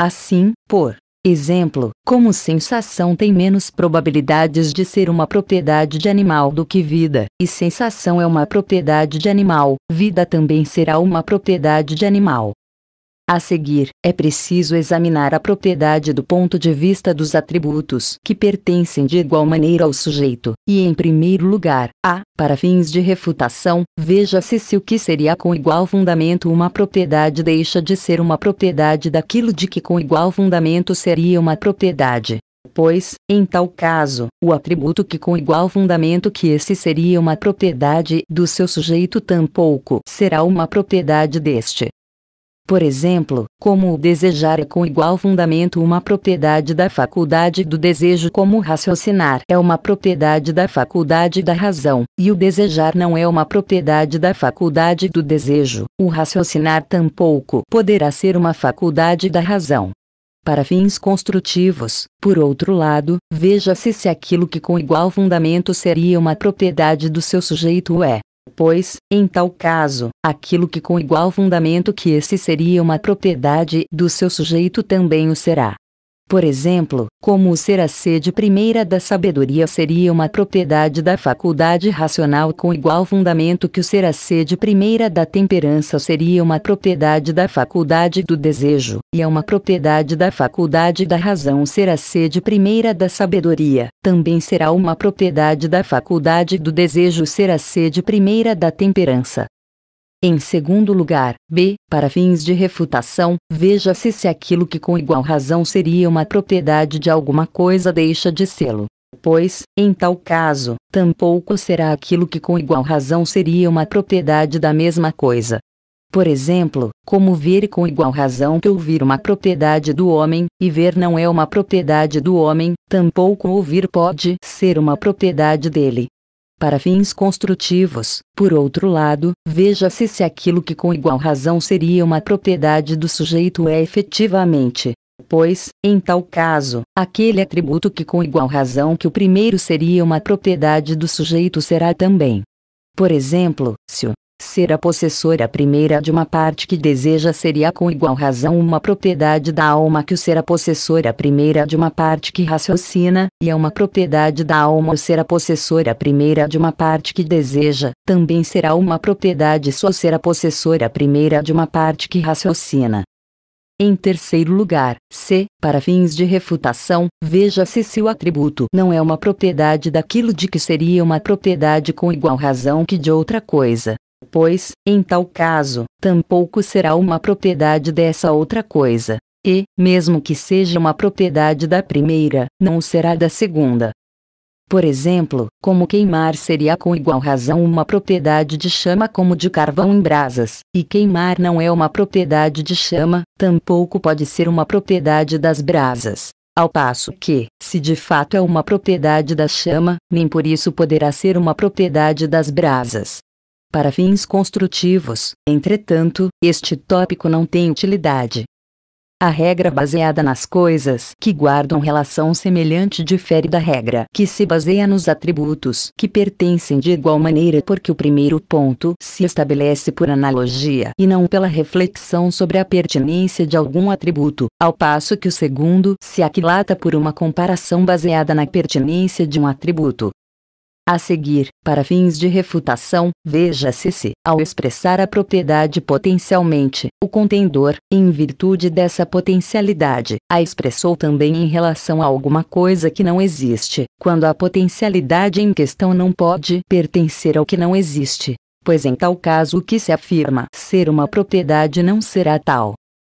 Assim, por exemplo, como sensação tem menos probabilidades de ser uma propriedade de animal do que vida, e sensação é uma propriedade de animal, vida também será uma propriedade de animal. A seguir, é preciso examinar a propriedade do ponto de vista dos atributos que pertencem de igual maneira ao sujeito, e em primeiro lugar, a, para fins de refutação, veja-se se o que seria com igual fundamento uma propriedade deixa de ser uma propriedade daquilo de que com igual fundamento seria uma propriedade. Pois, em tal caso, o atributo que com igual fundamento que esse seria uma propriedade do seu sujeito tampouco será uma propriedade deste por exemplo, como o desejar é com igual fundamento uma propriedade da faculdade do desejo como raciocinar é uma propriedade da faculdade da razão, e o desejar não é uma propriedade da faculdade do desejo, o raciocinar tampouco poderá ser uma faculdade da razão. Para fins construtivos, por outro lado, veja-se se aquilo que com igual fundamento seria uma propriedade do seu sujeito é, pois, em tal caso, aquilo que com igual fundamento que esse seria uma propriedade do seu sujeito também o será. Por exemplo, como ser a sede primeira da sabedoria seria uma propriedade da faculdade racional com igual fundamento que o ser a sede primeira da temperança seria uma propriedade da faculdade do desejo, e é uma propriedade da faculdade da razão ser a sede primeira da sabedoria, também será uma propriedade da faculdade do desejo ser a sede primeira da temperança, em segundo lugar, b. Para fins de refutação, veja-se se aquilo que com igual razão seria uma propriedade de alguma coisa deixa de sê-lo. Pois, em tal caso, tampouco será aquilo que com igual razão seria uma propriedade da mesma coisa. Por exemplo, como ver com igual razão que ouvir uma propriedade do homem, e ver não é uma propriedade do homem, tampouco ouvir pode ser uma propriedade dele para fins construtivos. Por outro lado, veja-se se aquilo que com igual razão seria uma propriedade do sujeito é efetivamente. Pois, em tal caso, aquele atributo que com igual razão que o primeiro seria uma propriedade do sujeito será também. Por exemplo, se o Ser a possessora primeira de uma parte que deseja seria com igual razão uma propriedade da alma que o ser a possessora primeira de uma parte que raciocina, e é uma propriedade da alma o ser a possessora primeira de uma parte que deseja, também será uma propriedade só ser a possessora primeira de uma parte que raciocina. Em terceiro lugar, C, para fins de refutação, veja-se se o atributo não é uma propriedade daquilo de que seria uma propriedade com igual razão que de outra coisa pois, em tal caso, tampouco será uma propriedade dessa outra coisa. E, mesmo que seja uma propriedade da primeira, não será da segunda. Por exemplo, como queimar seria com igual razão uma propriedade de chama como de carvão em brasas, e queimar não é uma propriedade de chama, tampouco pode ser uma propriedade das brasas. Ao passo que, se de fato é uma propriedade da chama, nem por isso poderá ser uma propriedade das brasas para fins construtivos, entretanto, este tópico não tem utilidade. A regra baseada nas coisas que guardam relação semelhante difere da regra que se baseia nos atributos que pertencem de igual maneira, porque o primeiro ponto se estabelece por analogia e não pela reflexão sobre a pertinência de algum atributo, ao passo que o segundo se aquilata por uma comparação baseada na pertinência de um atributo. A seguir, para fins de refutação, veja-se se, ao expressar a propriedade potencialmente, o contendor, em virtude dessa potencialidade, a expressou também em relação a alguma coisa que não existe, quando a potencialidade em questão não pode pertencer ao que não existe, pois em tal caso o que se afirma ser uma propriedade não será tal,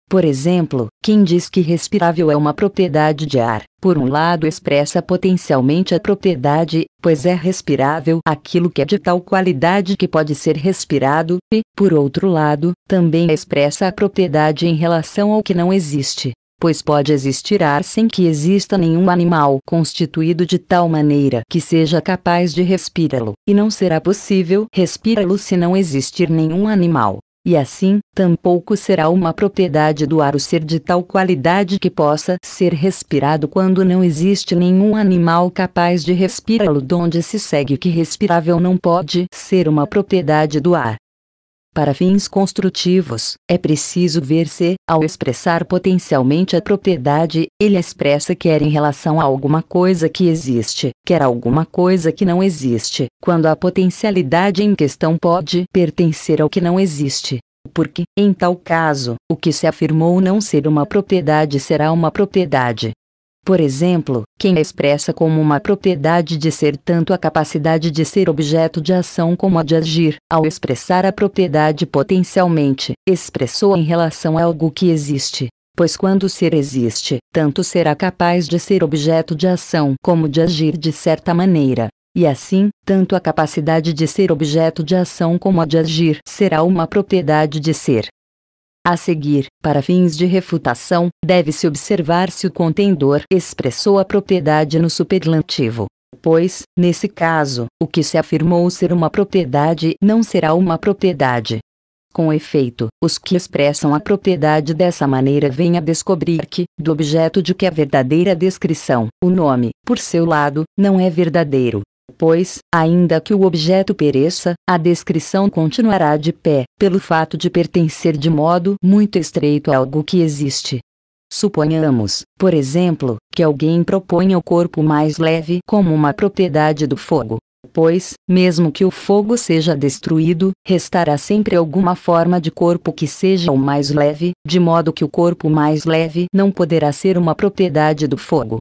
por exemplo, quem diz que respirável é uma propriedade de ar, por um lado expressa potencialmente a propriedade, pois é respirável aquilo que é de tal qualidade que pode ser respirado, e, por outro lado, também expressa a propriedade em relação ao que não existe, pois pode existir ar sem que exista nenhum animal constituído de tal maneira que seja capaz de respirá-lo, e não será possível respirá-lo se não existir nenhum animal. E assim, tampouco será uma propriedade do ar o ser de tal qualidade que possa ser respirado quando não existe nenhum animal capaz de respirá-lo, donde se segue que respirável não pode ser uma propriedade do ar. Para fins construtivos, é preciso ver se, ao expressar potencialmente a propriedade, ele expressa quer em relação a alguma coisa que existe, quer alguma coisa que não existe, quando a potencialidade em questão pode pertencer ao que não existe. Porque, em tal caso, o que se afirmou não ser uma propriedade será uma propriedade, por exemplo, quem expressa como uma propriedade de ser tanto a capacidade de ser objeto de ação como a de agir, ao expressar a propriedade potencialmente, expressou em relação a algo que existe. Pois quando o ser existe, tanto será capaz de ser objeto de ação como de agir de certa maneira. E assim, tanto a capacidade de ser objeto de ação como a de agir será uma propriedade de ser. A seguir, para fins de refutação, deve-se observar se o contendor expressou a propriedade no superlativo. Pois, nesse caso, o que se afirmou ser uma propriedade não será uma propriedade. Com efeito, os que expressam a propriedade dessa maneira vêm a descobrir que, do objeto de que a verdadeira descrição, o nome, por seu lado, não é verdadeiro, pois, ainda que o objeto pereça, a descrição continuará de pé, pelo fato de pertencer de modo muito estreito a algo que existe. Suponhamos, por exemplo, que alguém proponha o corpo mais leve como uma propriedade do fogo. Pois, mesmo que o fogo seja destruído, restará sempre alguma forma de corpo que seja o mais leve, de modo que o corpo mais leve não poderá ser uma propriedade do fogo.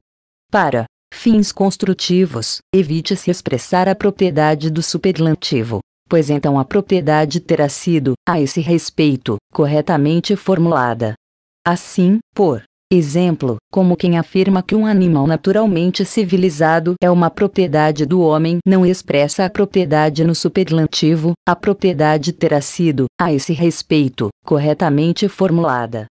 Para fins construtivos, evite-se expressar a propriedade do superlativo, pois então a propriedade terá sido, a esse respeito, corretamente formulada. Assim, por exemplo, como quem afirma que um animal naturalmente civilizado é uma propriedade do homem, não expressa a propriedade no superlativo, a propriedade terá sido, a esse respeito, corretamente formulada.